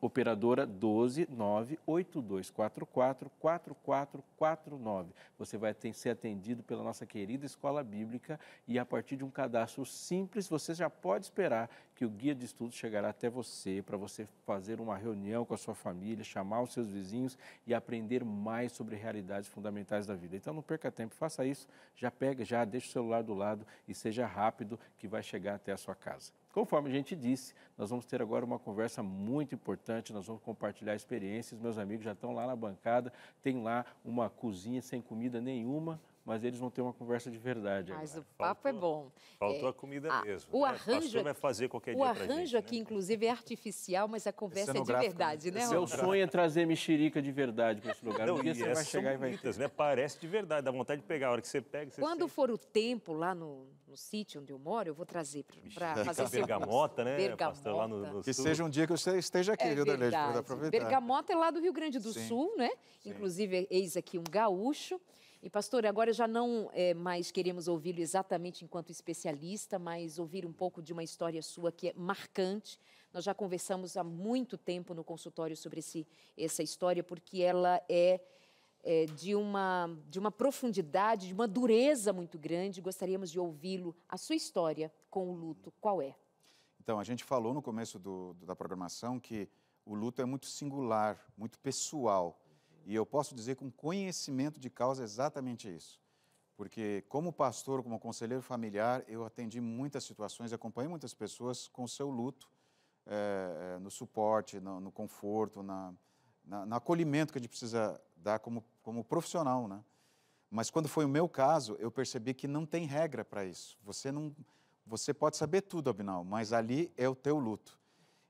operadora 12982444449. Você vai ter, ser atendido pela nossa querida Escola Bíblica e a partir de um cadastro simples, você já pode esperar que o guia de estudo chegará até você para você fazer uma reunião com a sua família, chamar os seus vizinhos e aprender mais sobre realidades fundamentais da vida. Então não perca tempo, faça isso, já pega, já deixa o celular do lado e seja rápido que vai chegar até a sua casa. Conforme a gente disse, nós vamos ter agora uma conversa muito importante, nós vamos compartilhar experiências. Meus amigos já estão lá na bancada, tem lá uma cozinha sem comida nenhuma, mas eles não têm uma conversa de verdade. Mas agora. o papo é faltou, é bom. Faltou é, a comida a, mesmo. O né? arranjo vai fazer qualquer o dia arranjo gente, né? aqui, né? inclusive, é artificial, mas a conversa é de verdade, né? né? seu sonho é trazer mexerica de verdade para esse lugar. Não, um dia você vai chegar e vai né? Parece de verdade, dá vontade de pegar. A hora que você pega, você Quando sente. for o tempo lá no, no sítio onde eu moro, eu vou trazer para fazer bergamota, né? Bergamota. lá no, no que seja um dia que você esteja aqui, é viu, Darlene? Aproveitar. Bergamota é lá do Rio Grande do Sul, né? Inclusive, eis aqui um gaúcho. E, pastor, agora já não é, mais queremos ouvi-lo exatamente enquanto especialista, mas ouvir um pouco de uma história sua que é marcante. Nós já conversamos há muito tempo no consultório sobre esse, essa história, porque ela é, é de, uma, de uma profundidade, de uma dureza muito grande. Gostaríamos de ouvi-lo, a sua história com o luto, qual é? Então, a gente falou no começo do, da programação que o luto é muito singular, muito pessoal. E eu posso dizer com conhecimento de causa exatamente isso. Porque, como pastor, como conselheiro familiar, eu atendi muitas situações, acompanhei muitas pessoas com o seu luto, é, no suporte, no, no conforto, na, na, no acolhimento que a gente precisa dar como, como profissional. Né? Mas, quando foi o meu caso, eu percebi que não tem regra para isso. Você, não, você pode saber tudo, Abinal, mas ali é o teu luto.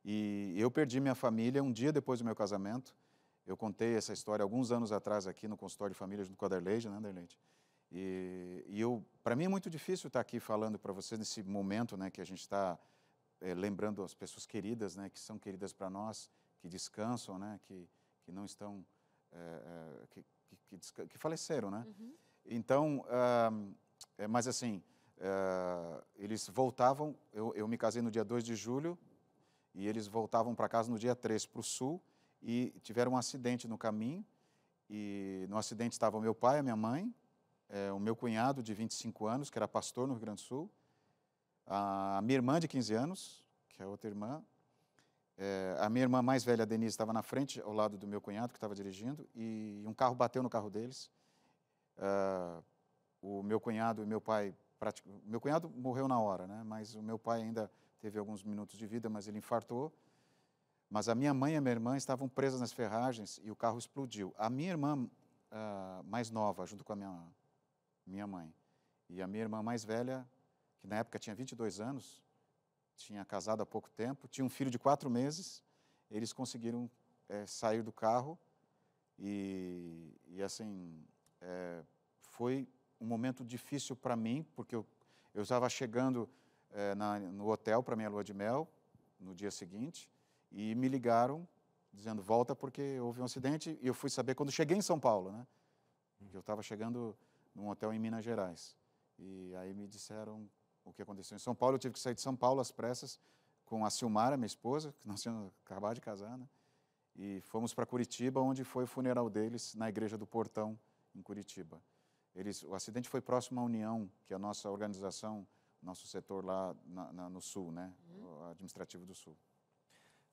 E eu perdi minha família um dia depois do meu casamento eu contei essa história alguns anos atrás aqui no consultório de famílias do Quaderleide, né, Anderleide? E, e eu, para mim é muito difícil estar tá aqui falando para vocês nesse momento, né, que a gente está é, eh, lembrando as pessoas queridas, né, que são queridas para nós, que descansam, né, que, que não estão, é, é, que, que, que, faleceram, né? Uhum. Então, ah, é, mas assim, ah, eles voltavam, eu, eu me casei no dia 2 de julho, e eles voltavam para casa no dia 3, para o sul, e tiveram um acidente no caminho. E no acidente estavam meu pai, a minha mãe, é, o meu cunhado de 25 anos, que era pastor no Rio Grande do Sul, a minha irmã de 15 anos, que é outra irmã, é, a minha irmã mais velha, a Denise, estava na frente, ao lado do meu cunhado, que estava dirigindo, e um carro bateu no carro deles. É, o meu cunhado e meu pai. Pratic... Meu cunhado morreu na hora, né? mas o meu pai ainda teve alguns minutos de vida, mas ele infartou. Mas a minha mãe e a minha irmã estavam presas nas ferragens e o carro explodiu. A minha irmã uh, mais nova, junto com a minha, minha mãe, e a minha irmã mais velha, que na época tinha 22 anos, tinha casado há pouco tempo, tinha um filho de quatro meses, eles conseguiram é, sair do carro e, e assim, é, foi um momento difícil para mim, porque eu, eu estava chegando é, na, no hotel para minha lua de mel, no dia seguinte, e me ligaram dizendo volta porque houve um acidente e eu fui saber quando cheguei em São Paulo, né? Eu estava chegando num hotel em Minas Gerais e aí me disseram o que aconteceu em São Paulo. Eu tive que sair de São Paulo às pressas com a Silmara, minha esposa, que nós tínhamos acabado de casar, né? E fomos para Curitiba, onde foi o funeral deles na igreja do Portão em Curitiba. Eles, o acidente foi próximo à União, que é a nossa organização, nosso setor lá na, na, no Sul, né? Uhum. O administrativo do Sul.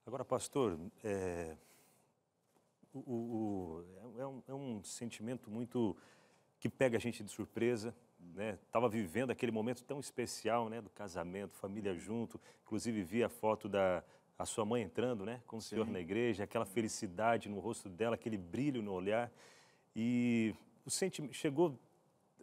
Agora, pastor, é, o, o, é, um, é, um, sentimento muito que pega a gente de surpresa. Né? Tava vivendo aquele momento tão especial, né, do casamento, família uhum. junto. Inclusive vi a foto da a sua mãe entrando, né, com o Sim. senhor na igreja, aquela uhum. felicidade no rosto dela, aquele brilho no olhar. E o sentimento chegou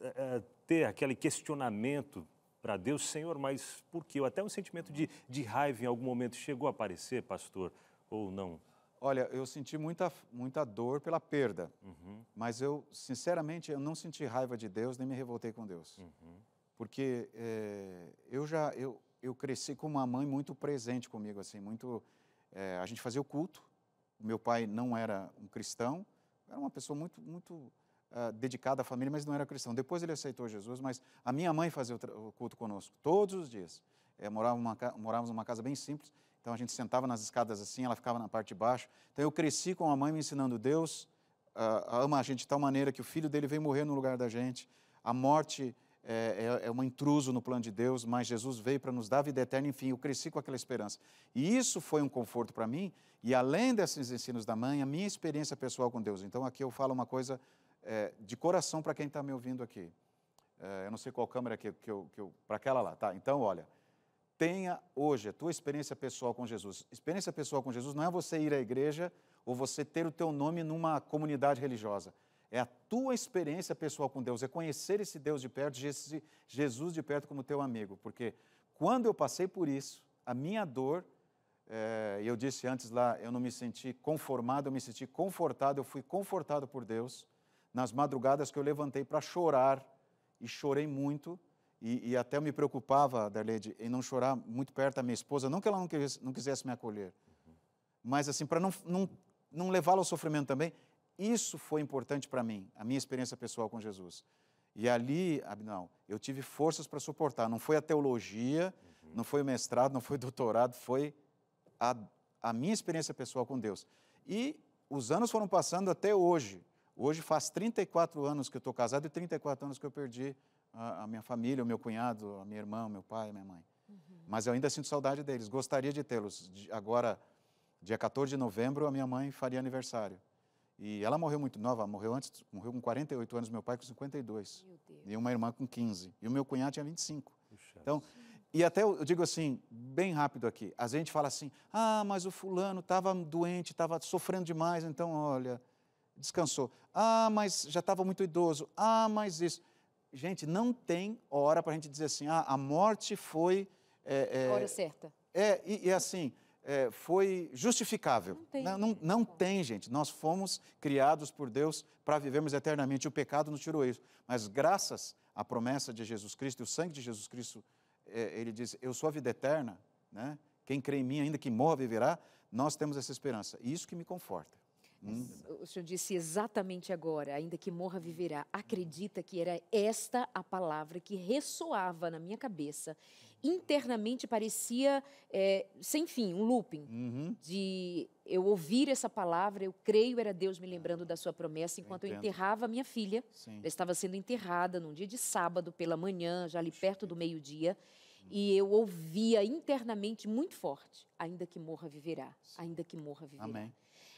a ter aquele questionamento para Deus, Senhor, mas por quê? Até um sentimento de, de raiva em algum momento chegou a aparecer, pastor, ou não? Olha, eu senti muita, muita dor pela perda, uhum. mas eu, sinceramente, eu não senti raiva de Deus nem me revoltei com Deus. Uhum. Porque é, eu já, eu, eu cresci com uma mãe muito presente comigo, assim, muito, é, a gente fazia o culto, meu pai não era um cristão, era uma pessoa muito, muito uh, à família, mas não era cristão. Depois ele aceitou Jesus, mas a minha mãe fazia o, o culto conosco, todos os dias. É, morávamos, numa, morávamos numa casa bem simples, então a gente sentava nas escadas assim, ela ficava na parte de baixo. Então eu cresci com a mãe me ensinando Deus, uh, ama a gente de tal maneira que o filho dele veio morrer no lugar da gente. A morte é, é, é um intruso no plano de Deus, mas Jesus veio para nos dar vida eterna. Enfim, eu cresci com aquela esperança. E isso foi um conforto para mim. E além desses ensinos da mãe, a minha experiência pessoal com Deus. Então aqui eu falo uma coisa é, de coração para quem está me ouvindo aqui. É, eu não sei qual câmera que, que eu. eu para aquela lá, tá? Então, olha. Tenha hoje a tua experiência pessoal com Jesus. Experiência pessoal com Jesus não é você ir à igreja ou você ter o teu nome numa comunidade religiosa. É a tua experiência pessoal com Deus, é conhecer esse Deus de perto, Jesus de perto como teu amigo. Porque quando eu passei por isso, a minha dor é, eu disse antes lá, eu não me senti conformado, eu me senti confortado, eu fui confortado por Deus nas madrugadas que eu levantei para chorar, e chorei muito, e, e até me preocupava, Darlene, em não chorar muito perto da minha esposa, não que ela não quisesse, não quisesse me acolher, mas assim, para não, não, não levá-la ao sofrimento também, isso foi importante para mim, a minha experiência pessoal com Jesus. E ali, Abinal, eu tive forças para suportar. Não foi a teologia, uhum. não foi o mestrado, não foi o doutorado, foi a, a minha experiência pessoal com Deus. E os anos foram passando até hoje. Hoje faz 34 anos que eu estou casado e 34 anos que eu perdi a, a, minha família, o meu cunhado, a minha irmã, o meu pai, a minha mãe. Uhum. Mas eu ainda sinto saudade deles, gostaria de tê-los. Agora, dia 14 de novembro, a minha mãe faria aniversário. E ela morreu muito nova, morreu antes, morreu com 48 anos, meu pai com 52. E uma irmã com 15. E o meu cunhado tinha 25. Puxa. Então, e até eu digo assim, bem rápido aqui, a gente fala assim, ah, mas o fulano estava doente, estava sofrendo demais, então olha, descansou. Ah, mas já estava muito idoso. Ah, mas isso. Gente, não tem hora para a gente dizer assim, ah, a morte foi. É, é, hora certa. É, e, e assim, é, foi justificável. Não tem. Não, não, não tem, gente. Nós fomos criados por Deus para vivermos eternamente. O pecado nos tirou isso. Mas graças à promessa de Jesus Cristo e o sangue de Jesus Cristo, é, ele diz: Eu sou a vida eterna, né? Quem crê em mim, ainda que morra, viverá. Nós temos essa esperança. E isso que me conforta. Hum. O senhor disse exatamente agora, ainda que morra, viverá. Acredita que era esta a palavra que ressoava na minha cabeça. Internamente parecia, é, sem fim, um looping. Uhum. De eu ouvir essa palavra, eu creio era Deus me lembrando da sua promessa, enquanto eu, eu enterrava minha filha. Sim. Ela estava sendo enterrada num dia de sábado, pela manhã, já ali perto do meio-dia. E eu ouvia internamente muito forte: ainda que morra, viverá. Ainda que morra, viverá. Amém.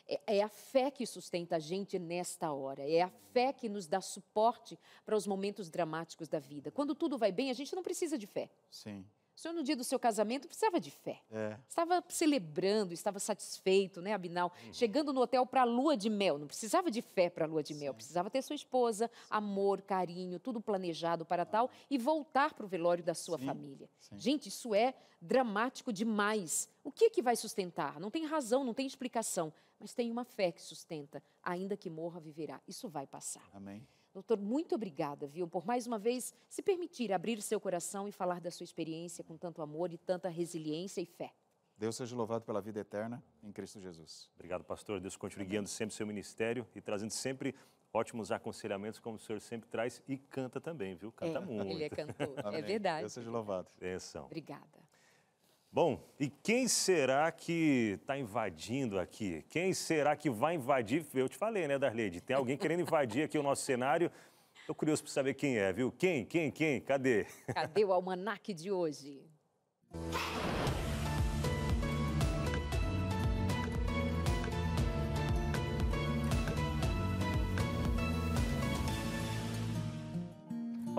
É, é a fé que sustenta a gente nesta hora, é a fé que nos dá suporte para os momentos dramáticos da vida. Quando tudo vai bem, a gente não precisa de fé. Sim. O senhor, no dia do seu casamento, precisava de fé. É. Estava celebrando, estava satisfeito, né, Abinal? Uhum. Chegando no hotel para a lua de mel. Não precisava de fé para a lua de Sim. mel. Precisava ter sua esposa, amor, carinho, tudo planejado para ah. tal e voltar para o velório da sua Sim. família. Sim. Gente, isso é dramático demais. O que, que vai sustentar? Não tem razão, não tem explicação. Mas tem uma fé que sustenta. Ainda que morra, viverá. Isso vai passar. Amém. Doutor, muito obrigada, viu, por mais uma vez se permitir abrir seu coração e falar da sua experiência com tanto amor e tanta resiliência e fé. Deus seja louvado pela vida eterna em Cristo Jesus. Obrigado, pastor. Deus continue guiando sempre o seu ministério e trazendo sempre ótimos aconselhamentos, como o senhor sempre traz e canta também, viu? Canta é, muito. Ele é cantor, é verdade. Deus seja louvado. Benção. Obrigada. Bom, e quem será que está invadindo aqui? Quem será que vai invadir? Eu te falei, né, Darlene? Tem alguém querendo invadir aqui o nosso cenário. Estou curioso para saber quem é, viu? Quem, quem, quem? Cadê? Cadê o almanaque de hoje?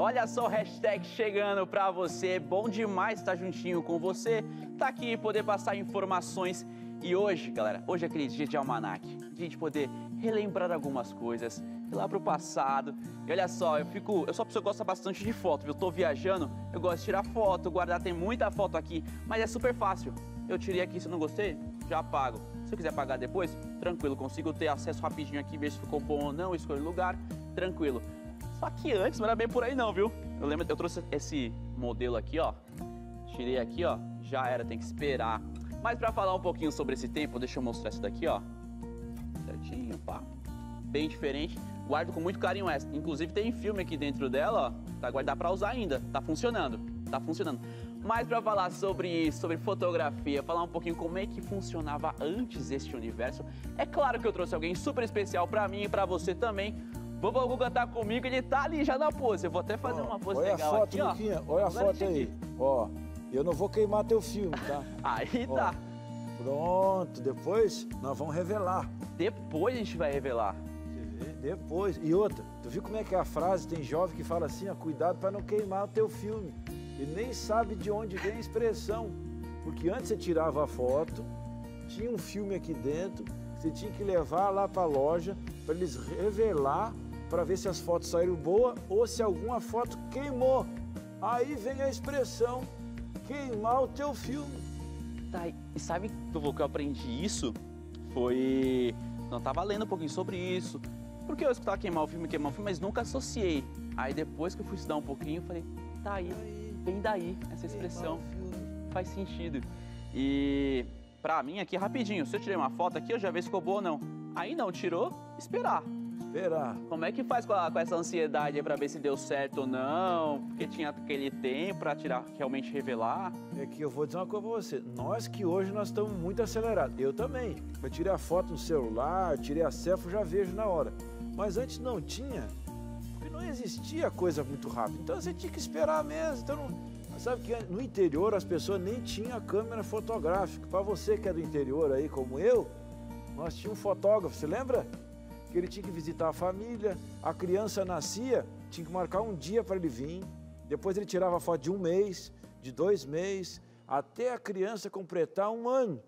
Olha só o hashtag chegando para você. É bom demais estar juntinho com você. Tá aqui poder passar informações. E hoje, galera, hoje é aquele dia de almanac. A gente poder relembrar algumas coisas, ir lá pro passado. E olha só, eu fico, eu sou uma pessoa que gosta bastante de foto, viu? Tô viajando, eu gosto de tirar foto, guardar tem muita foto aqui, mas é super fácil. Eu tirei aqui, se não gostei, já apago. Se eu quiser apagar depois, tranquilo, consigo ter acesso rapidinho aqui, ver se ficou bom ou não, escolho o lugar, tranquilo. Só tá antes não era bem por aí não, viu? Eu lembro, eu trouxe esse modelo aqui, ó. Tirei aqui, ó. Já era, tem que esperar. Mas para falar um pouquinho sobre esse tempo, deixa eu mostrar isso daqui, ó. Certinho, pá. Bem diferente. Guardo com muito carinho essa. Inclusive tem filme aqui dentro dela, ó. Tá guardar para usar ainda. Tá funcionando. Tá funcionando. Mas para falar sobre sobre fotografia, falar um pouquinho como é que funcionava antes este universo, é claro que eu trouxe alguém super especial para mim e para você também Vovô Guga tá comigo, ele tá ali já na pose. Eu vou até fazer ó, uma pose olha legal a foto, aqui, Luquinha, ó. Olha a foto aí. Ó, eu não vou queimar teu filme, tá? aí ó, tá. Pronto, depois nós vamos revelar. Depois a gente vai revelar. Depois. E outra, tu viu como é que é a frase? Tem jovem que fala assim, ó, cuidado para não queimar o teu filme. E nem sabe de onde vem a expressão. Porque antes você tirava a foto, tinha um filme aqui dentro, você tinha que levar lá para a loja para eles revelar para ver se as fotos saíram boas ou se alguma foto queimou. Aí vem a expressão queimar o teu filme. Tá, e sabe do que eu aprendi isso? Foi. Não tava lendo um pouquinho sobre isso. Porque eu escutava queimar o filme, queimar o filme, mas nunca associei. Aí depois que eu fui estudar um pouquinho, eu falei, tá aí, vem daí essa expressão. Faz sentido. E pra mim aqui rapidinho, se eu tirei uma foto aqui, eu já vejo se ficou boa ou não. Aí não, tirou, esperar. Como é que faz com, a, com essa ansiedade para ver se deu certo ou não? Porque tinha aquele tempo para tirar, realmente revelar. É que eu vou dizer uma coisa para você. Nós que hoje nós estamos muito acelerados. Eu também. Eu tirei a foto no celular, tirei a selfie, já vejo na hora. Mas antes não tinha, porque não existia coisa muito rápida. Então você tinha que esperar mesmo. Então não... Sabe que no interior as pessoas nem tinham câmera fotográfica. Para você que é do interior aí, como eu, nós tínhamos um fotógrafo, você lembra? que ele tinha que visitar a família, a criança nascia, tinha que marcar um dia para ele vir, depois ele tirava foto de um mês, de dois meses, até a criança completar um ano.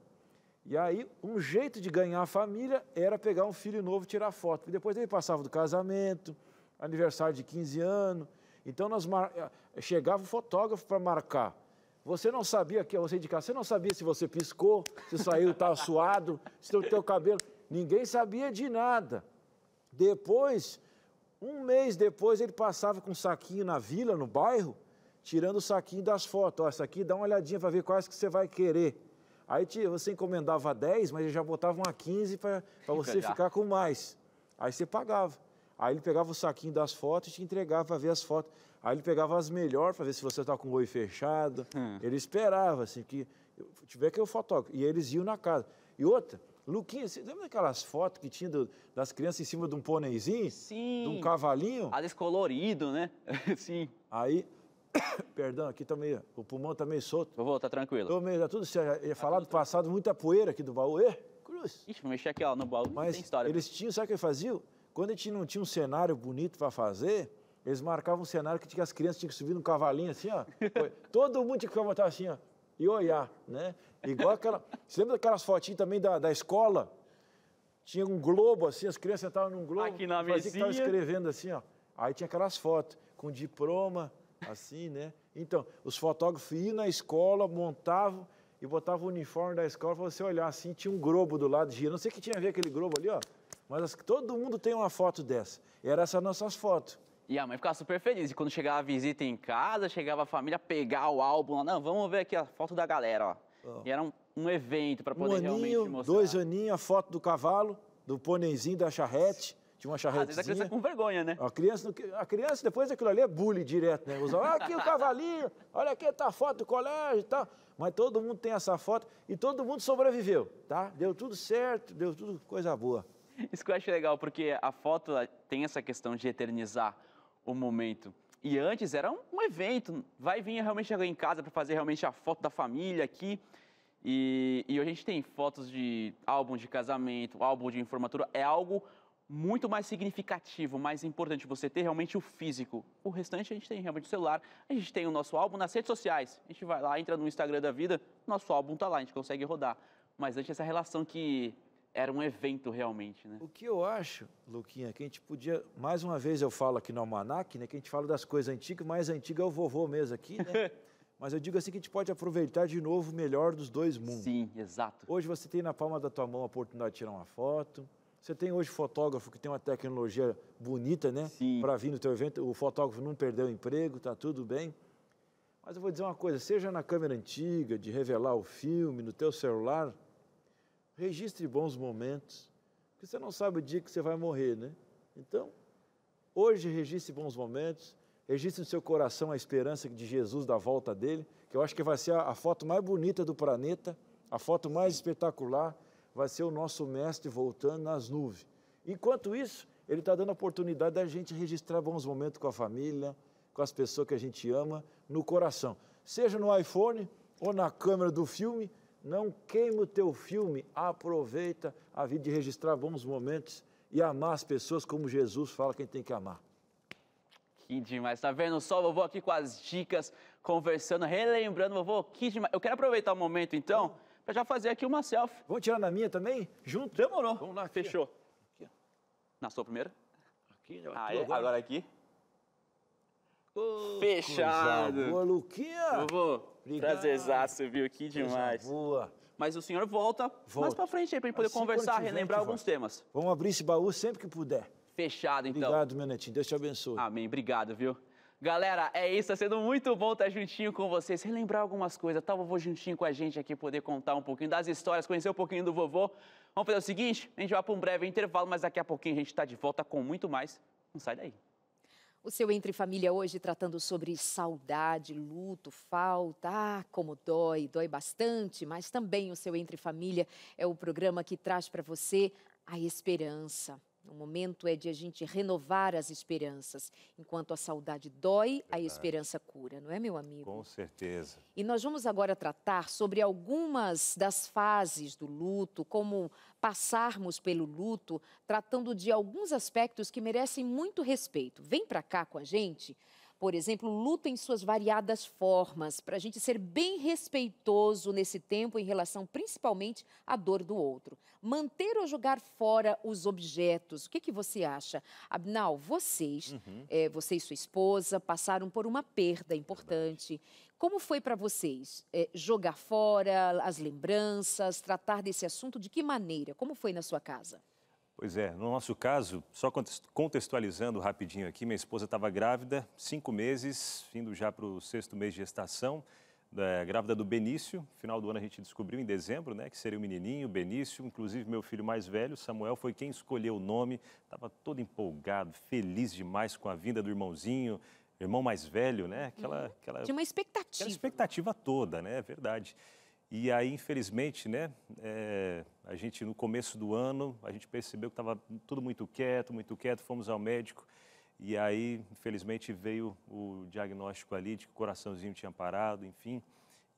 E aí, um jeito de ganhar a família era pegar um filho novo e tirar foto. E depois ele passava do casamento, aniversário de 15 anos. Então, nós mar... Eh, chegava o fotógrafo para marcar. Você não sabia que você indicar, você não sabia se você piscou, se saiu, estava tá suado, se o teu cabelo. Ninguém sabia de nada. Depois, um mês depois, ele passava com um saquinho na vila, no bairro, tirando o saquinho das fotos. Ó, essa aqui dá uma olhadinha para ver quais que você vai querer. Aí você encomendava 10, mas ele já botava uma 15 para você ficar com mais. Aí você pagava. Aí ele pegava o saquinho das fotos e te entregava para ver as fotos. Aí ele pegava as melhores para ver se você estava tá com o olho fechado. Hum. Ele esperava, assim, que tiver que o fotógrafo. E eles iam na casa. E outra, Luquinha, você lembra daquelas fotos que tinha do, das crianças em cima de um pôneizinho? Sim. De um cavalinho? Ah, descolorido, né? Sim. Aí, perdão, aqui também, tá o pulmão tá meio solto. Vou voltar tá tranquilo. Tô meio, tá tudo certo. Ia tá falar do passado, muita poeira aqui do baú. Ê, cruz. Ixi, vou mexer aqui, ó, no baú, Mas tem história. eles tinham, sabe o que eles faziam? Quando a gente não tinha um cenário bonito para fazer, eles marcavam um cenário que, tinha, que as crianças tinham que subir num cavalinho assim, ó. Todo mundo tinha que ficar botar assim, ó, e olhar, né? Igual aquela. Você lembra daquelas fotinhas também da, da escola? Tinha um globo assim, as crianças sentavam num globo. Aqui na mesinha. que estavam escrevendo assim, ó. Aí tinha aquelas fotos com diploma, assim, né? Então, os fotógrafos iam na escola, montavam e botavam o uniforme da escola para você olhar assim, tinha um globo do lado girando. Não sei que tinha a ver aquele globo ali, ó. Mas as, todo mundo tem uma foto dessa. Era essas nossas fotos. E a mãe ficava super feliz. E quando chegava a visita em casa, chegava a família pegar o álbum lá. Não, vamos ver aqui a foto da galera, ó. Oh. E era um, um evento para poder um aninho, realmente mostrar. Dois aninhos, a foto do cavalo, do pôneizinho, da charrete. Tinha uma charrete. Ah, às vezes a criança é com vergonha, né? A criança, a criança depois aquilo ali é bullying direto, né? Usa, olha ah, aqui o cavalinho, olha aqui tá a foto do colégio e tal. Mas todo mundo tem essa foto e todo mundo sobreviveu, tá? Deu tudo certo, deu tudo coisa boa. Isso que eu acho legal, porque a foto tem essa questão de eternizar o momento. E antes era um evento, vai vir realmente chegar em casa para fazer realmente a foto da família aqui. E, e hoje a gente tem fotos de álbum de casamento, álbum de informatura, é algo muito mais significativo, mais importante você ter realmente o físico. O restante a gente tem realmente o celular, a gente tem o nosso álbum nas redes sociais. A gente vai lá, entra no Instagram da vida, nosso álbum tá lá, a gente consegue rodar. Mas antes essa relação que era um evento realmente, né? O que eu acho, Luquinha, que a gente podia, mais uma vez eu falo aqui no Almanac, né, que a gente fala das coisas antigas, mais antiga é o vovô mesmo aqui, né? Mas eu digo assim que a gente pode aproveitar de novo o melhor dos dois mundos. Sim, exato. Hoje você tem na palma da tua mão a oportunidade de tirar uma foto. Você tem hoje fotógrafo que tem uma tecnologia bonita, né? Sim. Para vir no teu evento, o fotógrafo não perdeu o emprego, tá tudo bem. Mas eu vou dizer uma coisa, seja na câmera antiga, de revelar o filme no teu celular, registre bons momentos, porque você não sabe o dia que você vai morrer, né? Então, hoje registre bons momentos, registre no seu coração a esperança de Jesus da volta dele, que eu acho que vai ser a, a foto mais bonita do planeta, a foto mais espetacular, vai ser o nosso mestre voltando nas nuvens. Enquanto isso, ele está dando a oportunidade da gente registrar bons momentos com a família, com as pessoas que a gente ama, no coração. Seja no iPhone ou na câmera do filme, não queima o teu filme, aproveita a vida de registrar bons momentos e amar as pessoas como Jesus fala quem tem que amar. Que demais, tá vendo só, vovô aqui com as dicas, conversando, relembrando, vovô, que demais. Eu quero aproveitar o momento então, para já fazer aqui uma selfie. Vamos tirar na minha também? Junto? Demorou. Vamos lá, ah, fechou. Aqui, Na sua primeira? Aqui, já Ah, é? agora. agora aqui. Oh, Fechado. boa, Luquinha. Vovô. Prazerzaço, viu? Que demais. boa. Mas o senhor volta, Volto. mais pra frente aí, pra gente poder assim conversar, relembrar alguns volta. temas. Vamos abrir esse baú sempre que puder. Fechado, então. Obrigado, meu netinho. Deus te abençoe. Amém. Obrigado, viu? Galera, é isso. Tá sendo muito bom estar juntinho com vocês. Relembrar algumas coisas. Tá vovô juntinho com a gente aqui, poder contar um pouquinho das histórias, conhecer um pouquinho do vovô. Vamos fazer o seguinte: a gente vai para um breve intervalo, mas daqui a pouquinho a gente está de volta com muito mais. Não sai daí. O seu Entre Família hoje tratando sobre saudade, luto, falta. Ah, como dói, dói bastante, mas também o seu Entre Família é o programa que traz para você a esperança. O momento é de a gente renovar as esperanças. Enquanto a saudade dói, Verdade. a esperança cura, não é, meu amigo? Com certeza. E nós vamos agora tratar sobre algumas das fases do luto, como passarmos pelo luto, tratando de alguns aspectos que merecem muito respeito. Vem para cá com a gente. Por exemplo, luta em suas variadas formas, para a gente ser bem respeitoso nesse tempo em relação principalmente à dor do outro. Manter ou jogar fora os objetos, o que, que você acha? Abnal, vocês, uhum. é, você e sua esposa, passaram por uma perda importante. Verdade. Como foi para vocês é, jogar fora as lembranças, tratar desse assunto? De que maneira? Como foi na sua casa? Pois é, no nosso caso, só contextualizando rapidinho aqui, minha esposa estava grávida, cinco meses, indo já para o sexto mês de gestação, grávida do Benício. Final do ano a gente descobriu em dezembro, né, que seria o menininho, o Benício. Inclusive meu filho mais velho, Samuel, foi quem escolheu o nome. Estava todo empolgado, feliz demais com a vinda do irmãozinho, irmão mais velho, né? Aquela, uhum. aquela, Tinha uma expectativa. Aquela expectativa toda, né? É verdade. E aí, infelizmente, né, é, a gente no começo do ano, a gente percebeu que estava tudo muito quieto, muito quieto, fomos ao médico e aí, infelizmente, veio o diagnóstico ali de que o coraçãozinho tinha parado, enfim.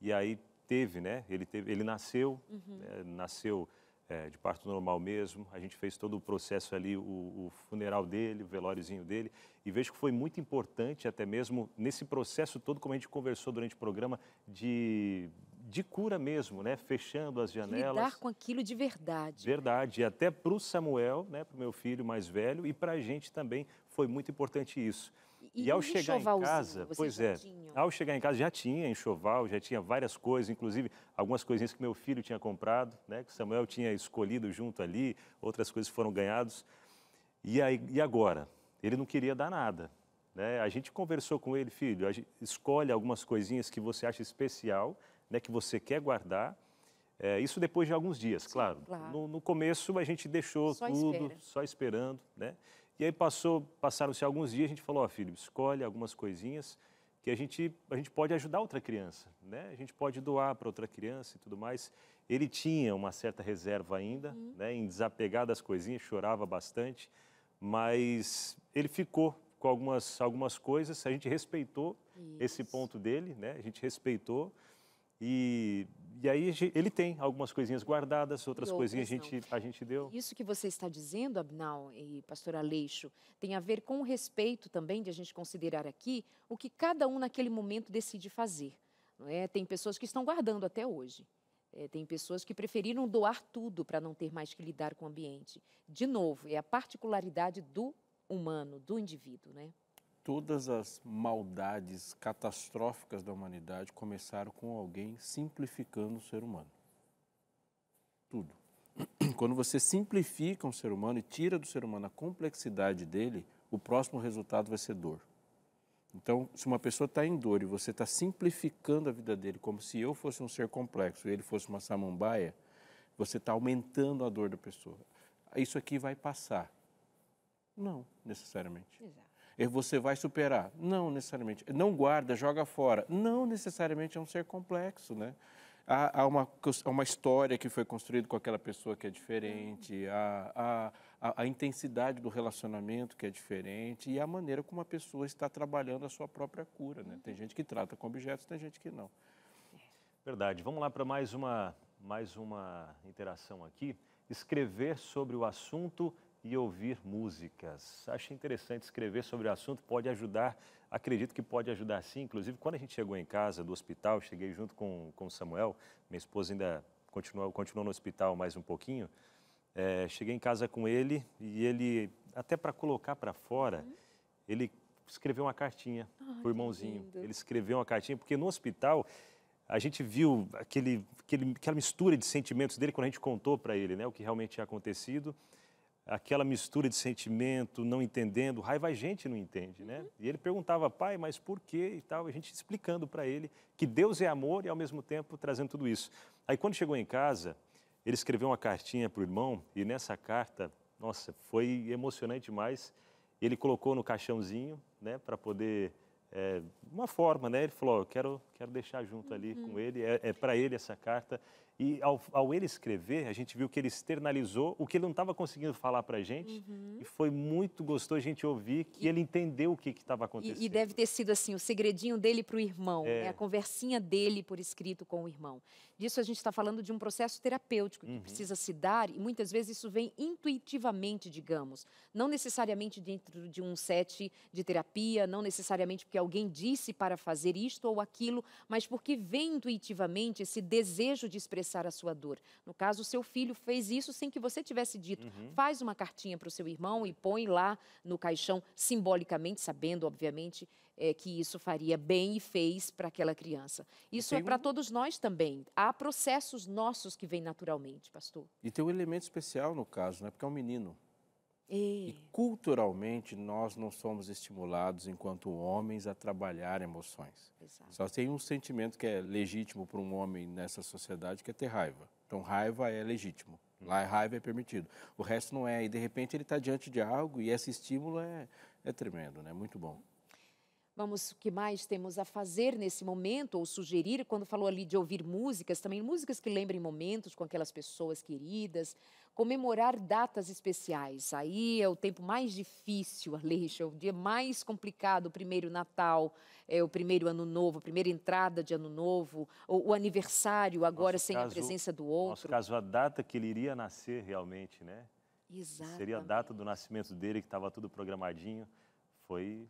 E aí teve, né, ele, teve, ele nasceu, uhum. é, nasceu é, de parto normal mesmo, a gente fez todo o processo ali, o, o funeral dele, o velóriozinho dele, e vejo que foi muito importante até mesmo nesse processo todo, como a gente conversou durante o programa, de de cura mesmo, né? Fechando as janelas. Lidar com aquilo de verdade. Verdade. E até para o Samuel, né? Para o meu filho mais velho e para a gente também foi muito importante isso. E, e ao chegar em casa, pois é, ao chegar em casa já tinha enxoval, já tinha várias coisas, inclusive algumas coisinhas que meu filho tinha comprado, né? Que Samuel tinha escolhido junto ali, outras coisas foram ganhadas. E aí, e agora? Ele não queria dar nada. Né? A gente conversou com ele, filho, gente, escolhe algumas coisinhas que você acha especial né, que você quer guardar. É, isso depois de alguns dias, claro. claro. No, no, começo a gente deixou só tudo, espera. só esperando, né? E aí passou, passaram-se alguns dias, a gente falou, ó oh, filho, escolhe algumas coisinhas que a gente, a gente pode ajudar outra criança, né? A gente pode doar para outra criança e tudo mais. Ele tinha uma certa reserva ainda, uhum. né? Em desapegar das coisinhas, chorava bastante, mas ele ficou com algumas, algumas coisas, a gente respeitou Isso. esse ponto dele, né? A gente respeitou. E, e aí ele tem algumas coisinhas guardadas, outras, outras coisinhas a gente, a gente deu. Isso que você está dizendo, Abnal e pastor Aleixo, tem a ver com o respeito também de a gente considerar aqui o que cada um naquele momento decide fazer. Não é? Tem pessoas que estão guardando até hoje. É, tem pessoas que preferiram doar tudo para não ter mais que lidar com o ambiente. De novo, é a particularidade do humano, do indivíduo, né? todas as maldades catastróficas da humanidade começaram com alguém simplificando o ser humano. Tudo. Quando você simplifica um ser humano e tira do ser humano a complexidade dele, o próximo resultado vai ser dor. Então, se uma pessoa está em dor e você está simplificando a vida dele como se eu fosse um ser complexo e ele fosse uma samambaia, você está aumentando a dor da pessoa. Isso aqui vai passar. Não, necessariamente. Exato você vai superar. Não necessariamente. Não guarda, joga fora. Não necessariamente é um ser complexo, né? Há, há uma, há uma história que foi construída com aquela pessoa que é diferente, uhum. há, há, a intensidade do relacionamento que é diferente e a maneira como a pessoa está trabalhando a sua própria cura. Né? Tem uhum. gente que trata com objetos, tem gente que não. Verdade. Vamos lá para mais uma, mais uma interação aqui. Escrever sobre o assunto e ouvir músicas. acho interessante escrever sobre o assunto, pode ajudar, acredito que pode ajudar sim. Inclusive, quando a gente chegou em casa do hospital, cheguei junto com, com o Samuel, minha esposa ainda continuou, continuou no hospital mais um pouquinho. É, cheguei em casa com ele e ele, até para colocar para fora, uhum. ele escreveu uma cartinha ah, para o irmãozinho. Ele escreveu uma cartinha, porque no hospital a gente viu aquele, aquele, aquela mistura de sentimentos dele quando a gente contou para ele né, o que realmente tinha acontecido aquela mistura de sentimento, não entendendo, raiva a gente não entende, né? Uhum. E ele perguntava, pai, mas por quê e tal, a gente explicando para ele que Deus é amor e ao mesmo tempo trazendo tudo isso. Aí quando chegou em casa, ele escreveu uma cartinha para o irmão e nessa carta, nossa, foi emocionante demais. Ele colocou no caixãozinho, né, para poder é, uma forma, né? Ele falou, oh, eu quero, quero deixar junto ali uhum. com ele, é, é para ele essa carta. E ao, ao, ele escrever, a gente viu que ele externalizou o que ele não estava conseguindo falar para a gente. Uhum. E foi muito gostoso a gente ouvir que e, ele entendeu o que estava acontecendo. E, e, deve ter sido assim, o segredinho dele para o irmão, é. né? a conversinha dele por escrito com o irmão disso a gente está falando de um processo terapêutico que uhum. precisa se dar e muitas vezes isso vem intuitivamente, digamos. Não necessariamente dentro de um set de terapia, não necessariamente porque alguém disse para fazer isto ou aquilo, mas porque vem intuitivamente esse desejo de expressar a sua dor. No caso, o seu filho fez isso sem que você tivesse dito. Uhum. Faz uma cartinha para o seu irmão e põe lá no caixão, simbolicamente, sabendo, obviamente, é, que isso faria bem e fez para aquela criança. Isso é para um... todos nós também. Há processos nossos que vêm naturalmente, pastor. E tem um elemento especial no caso, né? porque é um menino. E... É. e culturalmente nós não somos estimulados enquanto homens a trabalhar emoções. Exato. Só tem um sentimento que é legítimo para um homem nessa sociedade que é ter raiva. Então raiva é legítimo. Lá é raiva é permitido. O resto não é. E de repente ele está diante de algo e esse estímulo é, é tremendo, né? Muito bom. Vamos, o que mais temos a fazer nesse momento, ou sugerir, quando falou ali de ouvir músicas, também músicas que lembrem momentos com aquelas pessoas queridas, comemorar datas especiais. Aí é o tempo mais difícil, Aleixo, é o dia mais complicado, o primeiro Natal, é o primeiro Ano Novo, a primeira entrada de Ano Novo, o, o aniversário agora nosso sem caso, a presença do outro. Nosso caso, a data que ele iria nascer realmente, né? Exato. Seria a data do nascimento dele, que estava tudo programadinho. Foi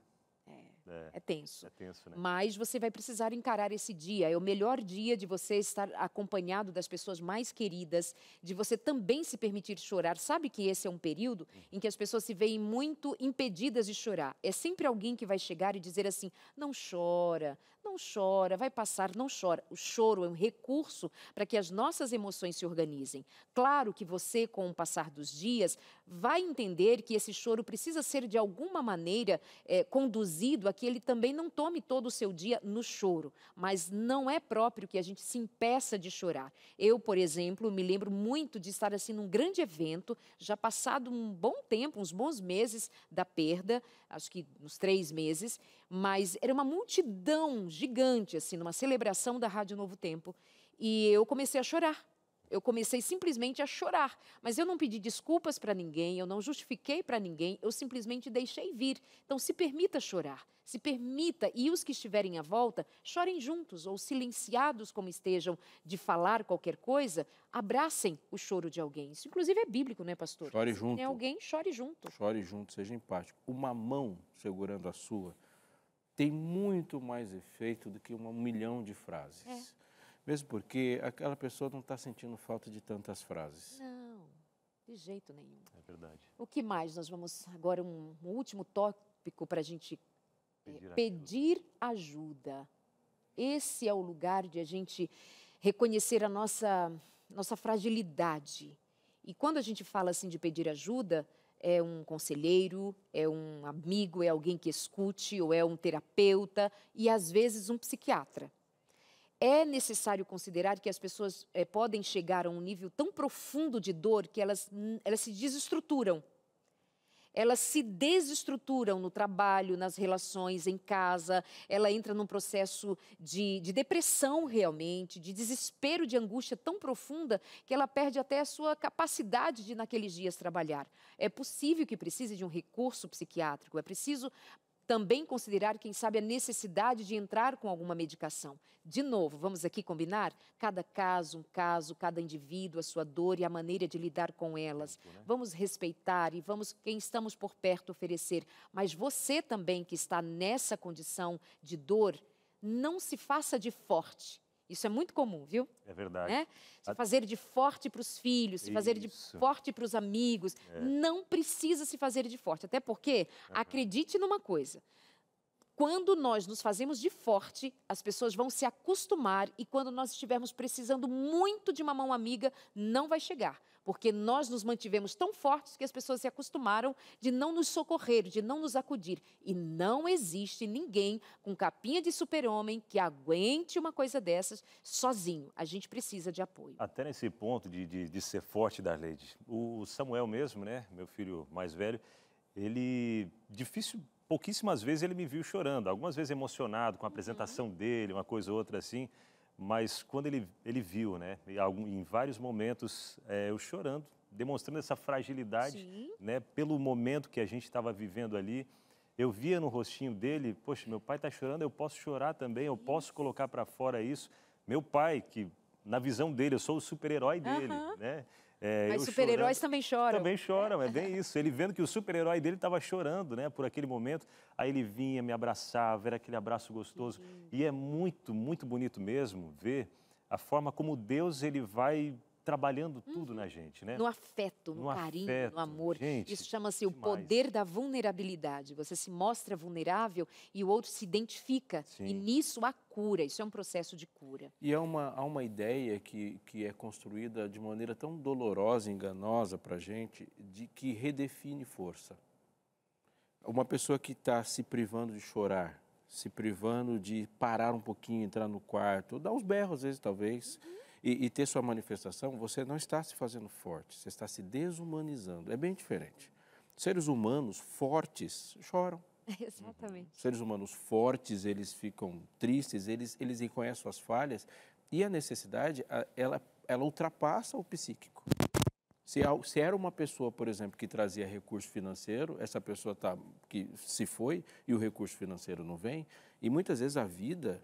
é, é tenso. É tenso, né? Mas você vai precisar encarar esse dia. É o melhor dia de você estar acompanhado das pessoas mais queridas, de você também se permitir chorar. Sabe que esse é um período uhum. em que as pessoas se veem muito impedidas de chorar. É sempre alguém que vai chegar e dizer assim: não chora, não chora, vai passar, não chora. O choro é um recurso para que as nossas emoções se organizem. Claro que você, com o passar dos dias, vai entender que esse choro precisa ser de alguma maneira é, conduzido a que ele também não tome todo o seu dia no choro, mas não é próprio que a gente se impeça de chorar. Eu, por exemplo, me lembro muito de estar assim num grande evento, já passado um bom tempo, uns bons meses da perda, acho que uns três meses, mas era uma multidão gigante, assim, numa celebração da Rádio Novo Tempo. E eu comecei a chorar eu comecei simplesmente a chorar, mas eu não pedi desculpas para ninguém, eu não justifiquei para ninguém, eu simplesmente deixei vir. Então, se permita chorar, se permita, e os que estiverem à volta, chorem juntos ou silenciados, como estejam de falar qualquer coisa, abracem o choro de alguém. Isso, inclusive, é bíblico, né, pastor? Chore se junto. Tem alguém, chore junto. Chore junto, seja empático. Uma mão segurando a sua tem muito mais efeito do que um milhão de frases. É. Mesmo porque aquela pessoa não está sentindo falta de tantas frases. Não, de jeito nenhum. É verdade. O que mais? Nós vamos agora um, um último tópico para a gente pedir, é, pedir ajuda. ajuda. Esse é o lugar de a gente reconhecer a nossa nossa fragilidade. E quando a gente fala assim de pedir ajuda, é um conselheiro, é um amigo, é alguém que escute, ou é um terapeuta e às vezes um psiquiatra é necessário considerar que as pessoas é, podem chegar a um nível tão profundo de dor que elas, elas se desestruturam. Elas se desestruturam no trabalho, nas relações, em casa. Ela entra num processo de, de depressão, realmente, de desespero, de angústia tão profunda que ela perde até a sua capacidade de, naqueles dias, trabalhar. É possível que precise de um recurso psiquiátrico, é preciso também considerar, quem sabe, a necessidade de entrar com alguma medicação. De novo, vamos aqui combinar? Cada caso, um caso, cada indivíduo, a sua dor e a maneira de lidar com elas. Né? Vamos respeitar e vamos, quem estamos por perto, oferecer. Mas você também que está nessa condição de dor, não se faça de forte isso é muito comum, viu? É verdade. Né? Se fazer de forte para os filhos, se fazer de forte para os amigos. É. Não precisa se fazer de forte. Até porque, uhum. acredite numa coisa. Quando nós nos fazemos de forte, as pessoas vão se acostumar e quando nós estivermos precisando muito de uma mão amiga, não vai chegar porque nós nos mantivemos tão fortes que as pessoas se acostumaram de não nos socorrer, de não nos acudir. E não existe ninguém com capinha de super-homem que aguente uma coisa dessas sozinho. A gente precisa de apoio. Até nesse ponto de, de, de ser forte das O Samuel mesmo, né, meu filho mais velho, ele difícil, pouquíssimas vezes ele me viu chorando. Algumas vezes emocionado com a uhum. apresentação uhum. dele, uma coisa ou outra assim mas quando ele, ele viu, né, em vários momentos, é, eu chorando, demonstrando essa fragilidade, Sim. né, pelo momento que a gente estava vivendo ali, eu via no rostinho dele, poxa, meu pai está chorando, eu posso chorar também, eu posso colocar para fora isso. Meu pai, que na visão dele, eu sou o super-herói dele, né? É, Mas super-heróis também choram. Também choram, é bem isso. Ele vendo que o super-herói dele estava chorando, né, por aquele momento. Aí ele vinha, me abraçava, era aquele abraço gostoso. Uhum. E é muito, muito bonito mesmo ver a forma como Deus ele vai trabalhando tudo hum, na gente, né? No afeto, no, no carinho, afeto, no amor. Gente, Isso chama-se o poder da vulnerabilidade. Você se mostra vulnerável e o outro se identifica. Sim. E nisso há cura. Isso é um processo de cura. E há uma, há uma ideia que, que é construída de maneira tão dolorosa, enganosa para a gente, de que redefine força. Uma pessoa que está se privando de chorar, se privando de parar um pouquinho, entrar no quarto, dar uns berros às vezes, talvez. Uhum e, e ter sua manifestação, você não está se fazendo forte, você está se desumanizando. É bem diferente. Seres humanos fortes choram. Exatamente. Uhum. Seres humanos fortes, eles ficam tristes, eles, eles reconhecem suas falhas e a necessidade, ela, ela ultrapassa o psíquico. Se, se era uma pessoa, por exemplo, que trazia recurso financeiro, essa pessoa tá, que se foi e o recurso financeiro não vem, e muitas vezes a vida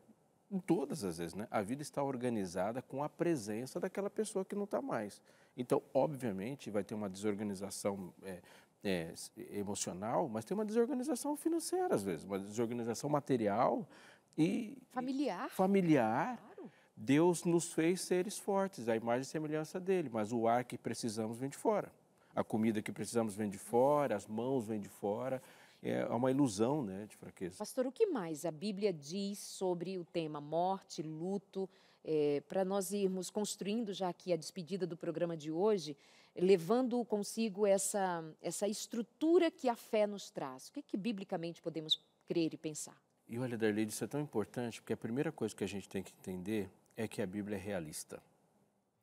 em todas as vezes, né? A vida está organizada com a presença daquela pessoa que não está mais. Então, obviamente, vai ter uma desorganização é, é, emocional, mas tem uma desorganização financeira às vezes, uma desorganização material e familiar. Familiar. Claro. Deus nos fez seres fortes, a imagem e semelhança dele, mas o ar que precisamos vem de fora, a comida que precisamos vem de fora, as mãos vêm de fora. É, é uma ilusão né, de fraqueza. Pastor, o que mais a Bíblia diz sobre o tema morte, luto, é, para nós irmos construindo já aqui a despedida do programa de hoje, levando consigo essa, essa estrutura que a fé nos traz? O que, que biblicamente podemos crer e pensar? E olha, Darlene, isso é tão importante porque a primeira coisa que a gente tem que entender é que a Bíblia é realista.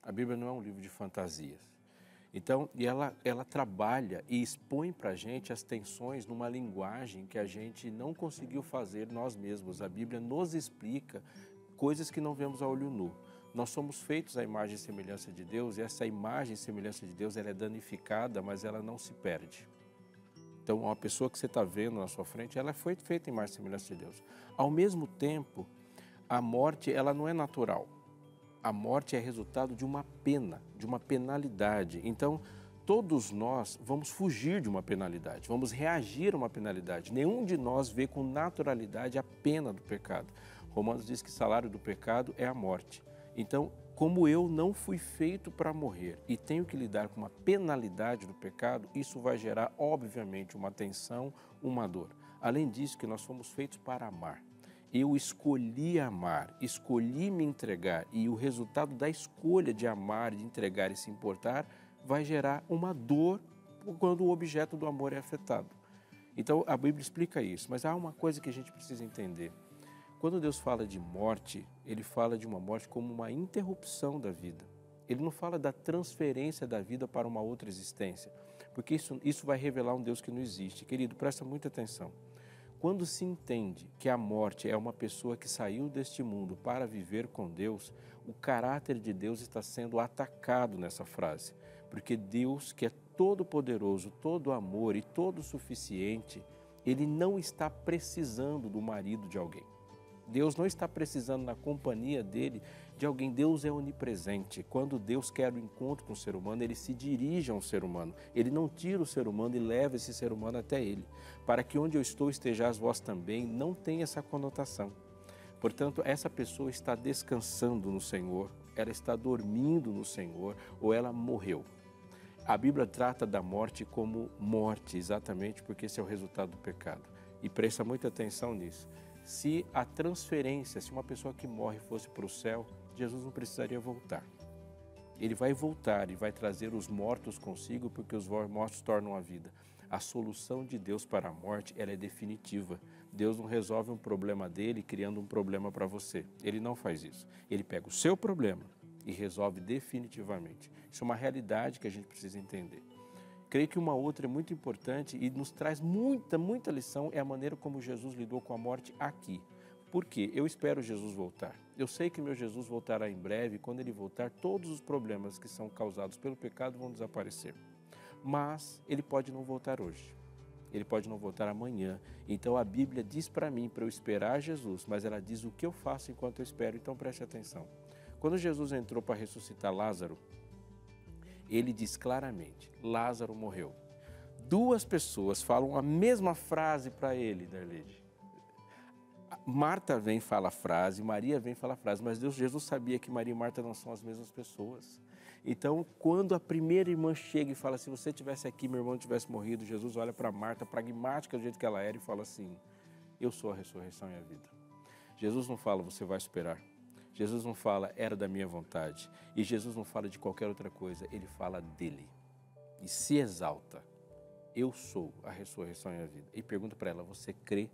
A Bíblia não é um livro de fantasias. Então, e ela, ela trabalha e expõe para a gente as tensões numa linguagem que a gente não conseguiu fazer nós mesmos. A Bíblia nos explica coisas que não vemos a olho nu. Nós somos feitos à imagem e semelhança de Deus e essa imagem e semelhança de Deus ela é danificada, mas ela não se perde. Então, uma pessoa que você está vendo na sua frente, ela foi feita em imagem e semelhança de Deus. Ao mesmo tempo, a morte ela não é natural a morte é resultado de uma pena, de uma penalidade. Então, todos nós vamos fugir de uma penalidade, vamos reagir a uma penalidade. Nenhum de nós vê com naturalidade a pena do pecado. Romanos diz que o salário do pecado é a morte. Então, como eu não fui feito para morrer e tenho que lidar com uma penalidade do pecado, isso vai gerar, obviamente, uma tensão, uma dor. Além disso, que nós fomos feitos para amar eu escolhi amar, escolhi me entregar e o resultado da escolha de amar, de entregar e se importar vai gerar uma dor quando o objeto do amor é afetado. Então a Bíblia explica isso, mas há uma coisa que a gente precisa entender. Quando Deus fala de morte, ele fala de uma morte como uma interrupção da vida. Ele não fala da transferência da vida para uma outra existência, porque isso, isso vai revelar um Deus que não existe. Querido, presta muita atenção. Quando se entende que a morte é uma pessoa que saiu deste mundo para viver com Deus, o caráter de Deus está sendo atacado nessa frase, porque Deus, que é todo-poderoso, todo amor e todo suficiente, ele não está precisando do marido de alguém. Deus não está precisando na companhia dele de alguém. Deus é onipresente. Quando Deus quer o um encontro com o ser humano, ele se dirige a um ser humano. Ele não tira o ser humano e leva esse ser humano até ele. Para que onde eu estou estejais vós também, não tem essa conotação. Portanto, essa pessoa está descansando no Senhor, ela está dormindo no Senhor ou ela morreu. A Bíblia trata da morte como morte, exatamente porque esse é o resultado do pecado. E presta muita atenção nisso. Se a transferência, se uma pessoa que morre fosse para o céu, Jesus não precisaria voltar. Ele vai voltar e vai trazer os mortos consigo, porque os mortos tornam a vida. A solução de Deus para a morte ela é definitiva. Deus não resolve um problema dele criando um problema para você. Ele não faz isso. Ele pega o seu problema e resolve definitivamente. Isso é uma realidade que a gente precisa entender. Creio que uma outra é muito importante e nos traz muita, muita lição é a maneira como Jesus lidou com a morte aqui. Porque eu espero Jesus voltar. Eu sei que meu Jesus voltará em breve, e quando ele voltar, todos os problemas que são causados pelo pecado vão desaparecer. Mas ele pode não voltar hoje. Ele pode não voltar amanhã. Então a Bíblia diz para mim para eu esperar Jesus, mas ela diz o que eu faço enquanto eu espero. Então preste atenção. Quando Jesus entrou para ressuscitar Lázaro, ele diz claramente: Lázaro morreu. Duas pessoas falam a mesma frase para ele, Darlene. Marta vem fala a frase, Maria vem fala a frase, mas Deus Jesus sabia que Maria e Marta não são as mesmas pessoas. Então, quando a primeira irmã chega e fala: assim, "Se você tivesse aqui, meu irmão tivesse morrido", Jesus olha para Marta, pragmática do jeito que ela era, e fala assim: "Eu sou a ressurreição e a vida". Jesus não fala: "Você vai esperar". Jesus não fala: "Era da minha vontade". E Jesus não fala de qualquer outra coisa, ele fala dele. E se exalta: "Eu sou a ressurreição e a vida". E pergunta para ela: "Você crê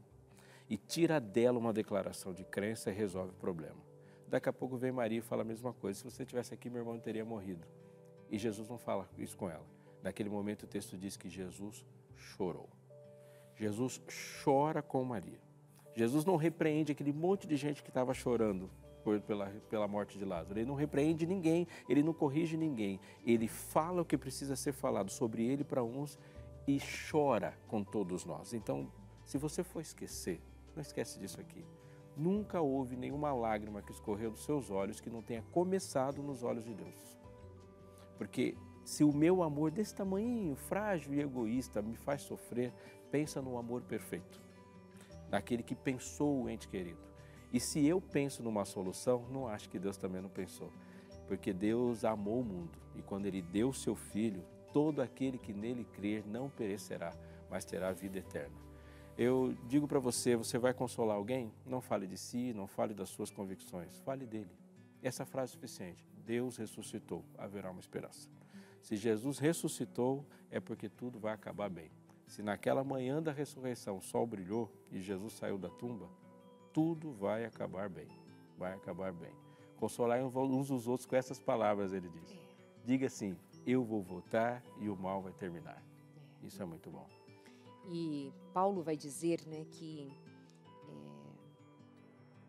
e tira dela uma declaração de crença e resolve o problema. Daqui a pouco vem Maria e fala a mesma coisa. Se você tivesse aqui, meu irmão teria morrido. E Jesus não fala isso com ela. Naquele momento o texto diz que Jesus chorou. Jesus chora com Maria. Jesus não repreende aquele monte de gente que estava chorando por, pela, pela morte de Lázaro. Ele não repreende ninguém, ele não corrige ninguém. Ele fala o que precisa ser falado sobre ele para uns e chora com todos nós. Então, se você for esquecer não esquece disso aqui. Nunca houve nenhuma lágrima que escorreu dos seus olhos que não tenha começado nos olhos de Deus. Porque se o meu amor desse tamanho, frágil e egoísta, me faz sofrer, pensa no amor perfeito, naquele que pensou o ente querido. E se eu penso numa solução, não acho que Deus também não pensou. Porque Deus amou o mundo e quando ele deu seu filho, todo aquele que nele crer não perecerá, mas terá vida eterna. Eu digo para você, você vai consolar alguém? Não fale de si, não fale das suas convicções, fale dele. Essa frase é suficiente. Deus ressuscitou, haverá uma esperança. Se Jesus ressuscitou, é porque tudo vai acabar bem. Se naquela manhã da ressurreição o sol brilhou e Jesus saiu da tumba, tudo vai acabar bem. Vai acabar bem. Consolar uns os outros com essas palavras, ele diz. É. Diga assim: Eu vou voltar e o mal vai terminar. Isso é muito bom. E Paulo vai dizer né, que,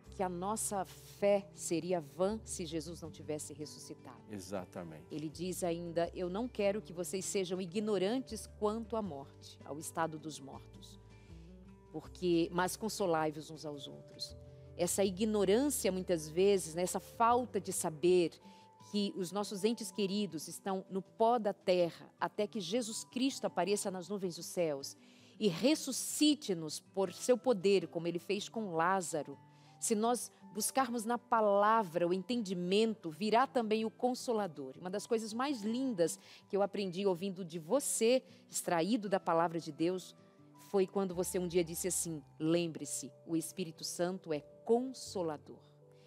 é, que a nossa fé seria vã se Jesus não tivesse ressuscitado. Exatamente. Ele diz ainda: Eu não quero que vocês sejam ignorantes quanto à morte, ao estado dos mortos, porque mas consolai-vos uns aos outros. Essa ignorância, muitas vezes, né, essa falta de saber, que os nossos entes queridos estão no pó da terra até que Jesus Cristo apareça nas nuvens dos céus e ressuscite-nos por seu poder, como ele fez com Lázaro. Se nós buscarmos na palavra o entendimento, virá também o consolador. Uma das coisas mais lindas que eu aprendi ouvindo de você, extraído da palavra de Deus, foi quando você um dia disse assim: lembre-se, o Espírito Santo é consolador.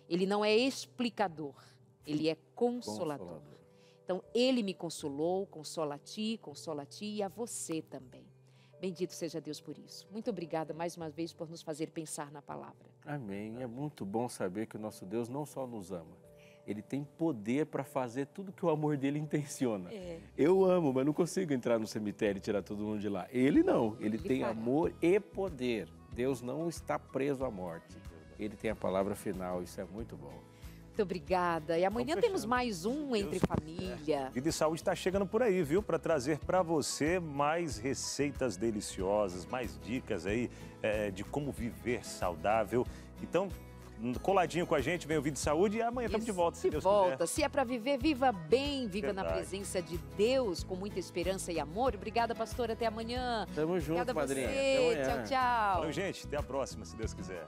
Ele não é explicador, ele é consolador. consolador. Então, ele me consolou, consola a ti, consola a ti e a você também. Bendito seja Deus por isso. Muito obrigada mais uma vez por nos fazer pensar na palavra. Amém. É muito bom saber que o nosso Deus não só nos ama, ele tem poder para fazer tudo que o amor dele intenciona. É. Eu amo, mas não consigo entrar no cemitério e tirar todo mundo de lá. Ele não, ele, ele tem amor e poder. Deus não está preso à morte. Ele tem a palavra final, isso é muito bom. Muito obrigada. E amanhã então, temos mais um Entre Família. Família. É. Vida e Saúde está chegando por aí, viu? Para trazer para você mais receitas deliciosas, mais dicas aí é, de como viver saudável. Então, coladinho com a gente, vem o Vida e Saúde e amanhã estamos de volta, se, se Deus volta. Quiser. Se é para viver, viva bem, viva Verdade. na presença de Deus, com muita esperança e amor. Obrigada, pastor, até amanhã. Tamo junto, Obrigada padrinho. Você. Tchau, tchau. Valeu, gente. Até a próxima, se Deus quiser.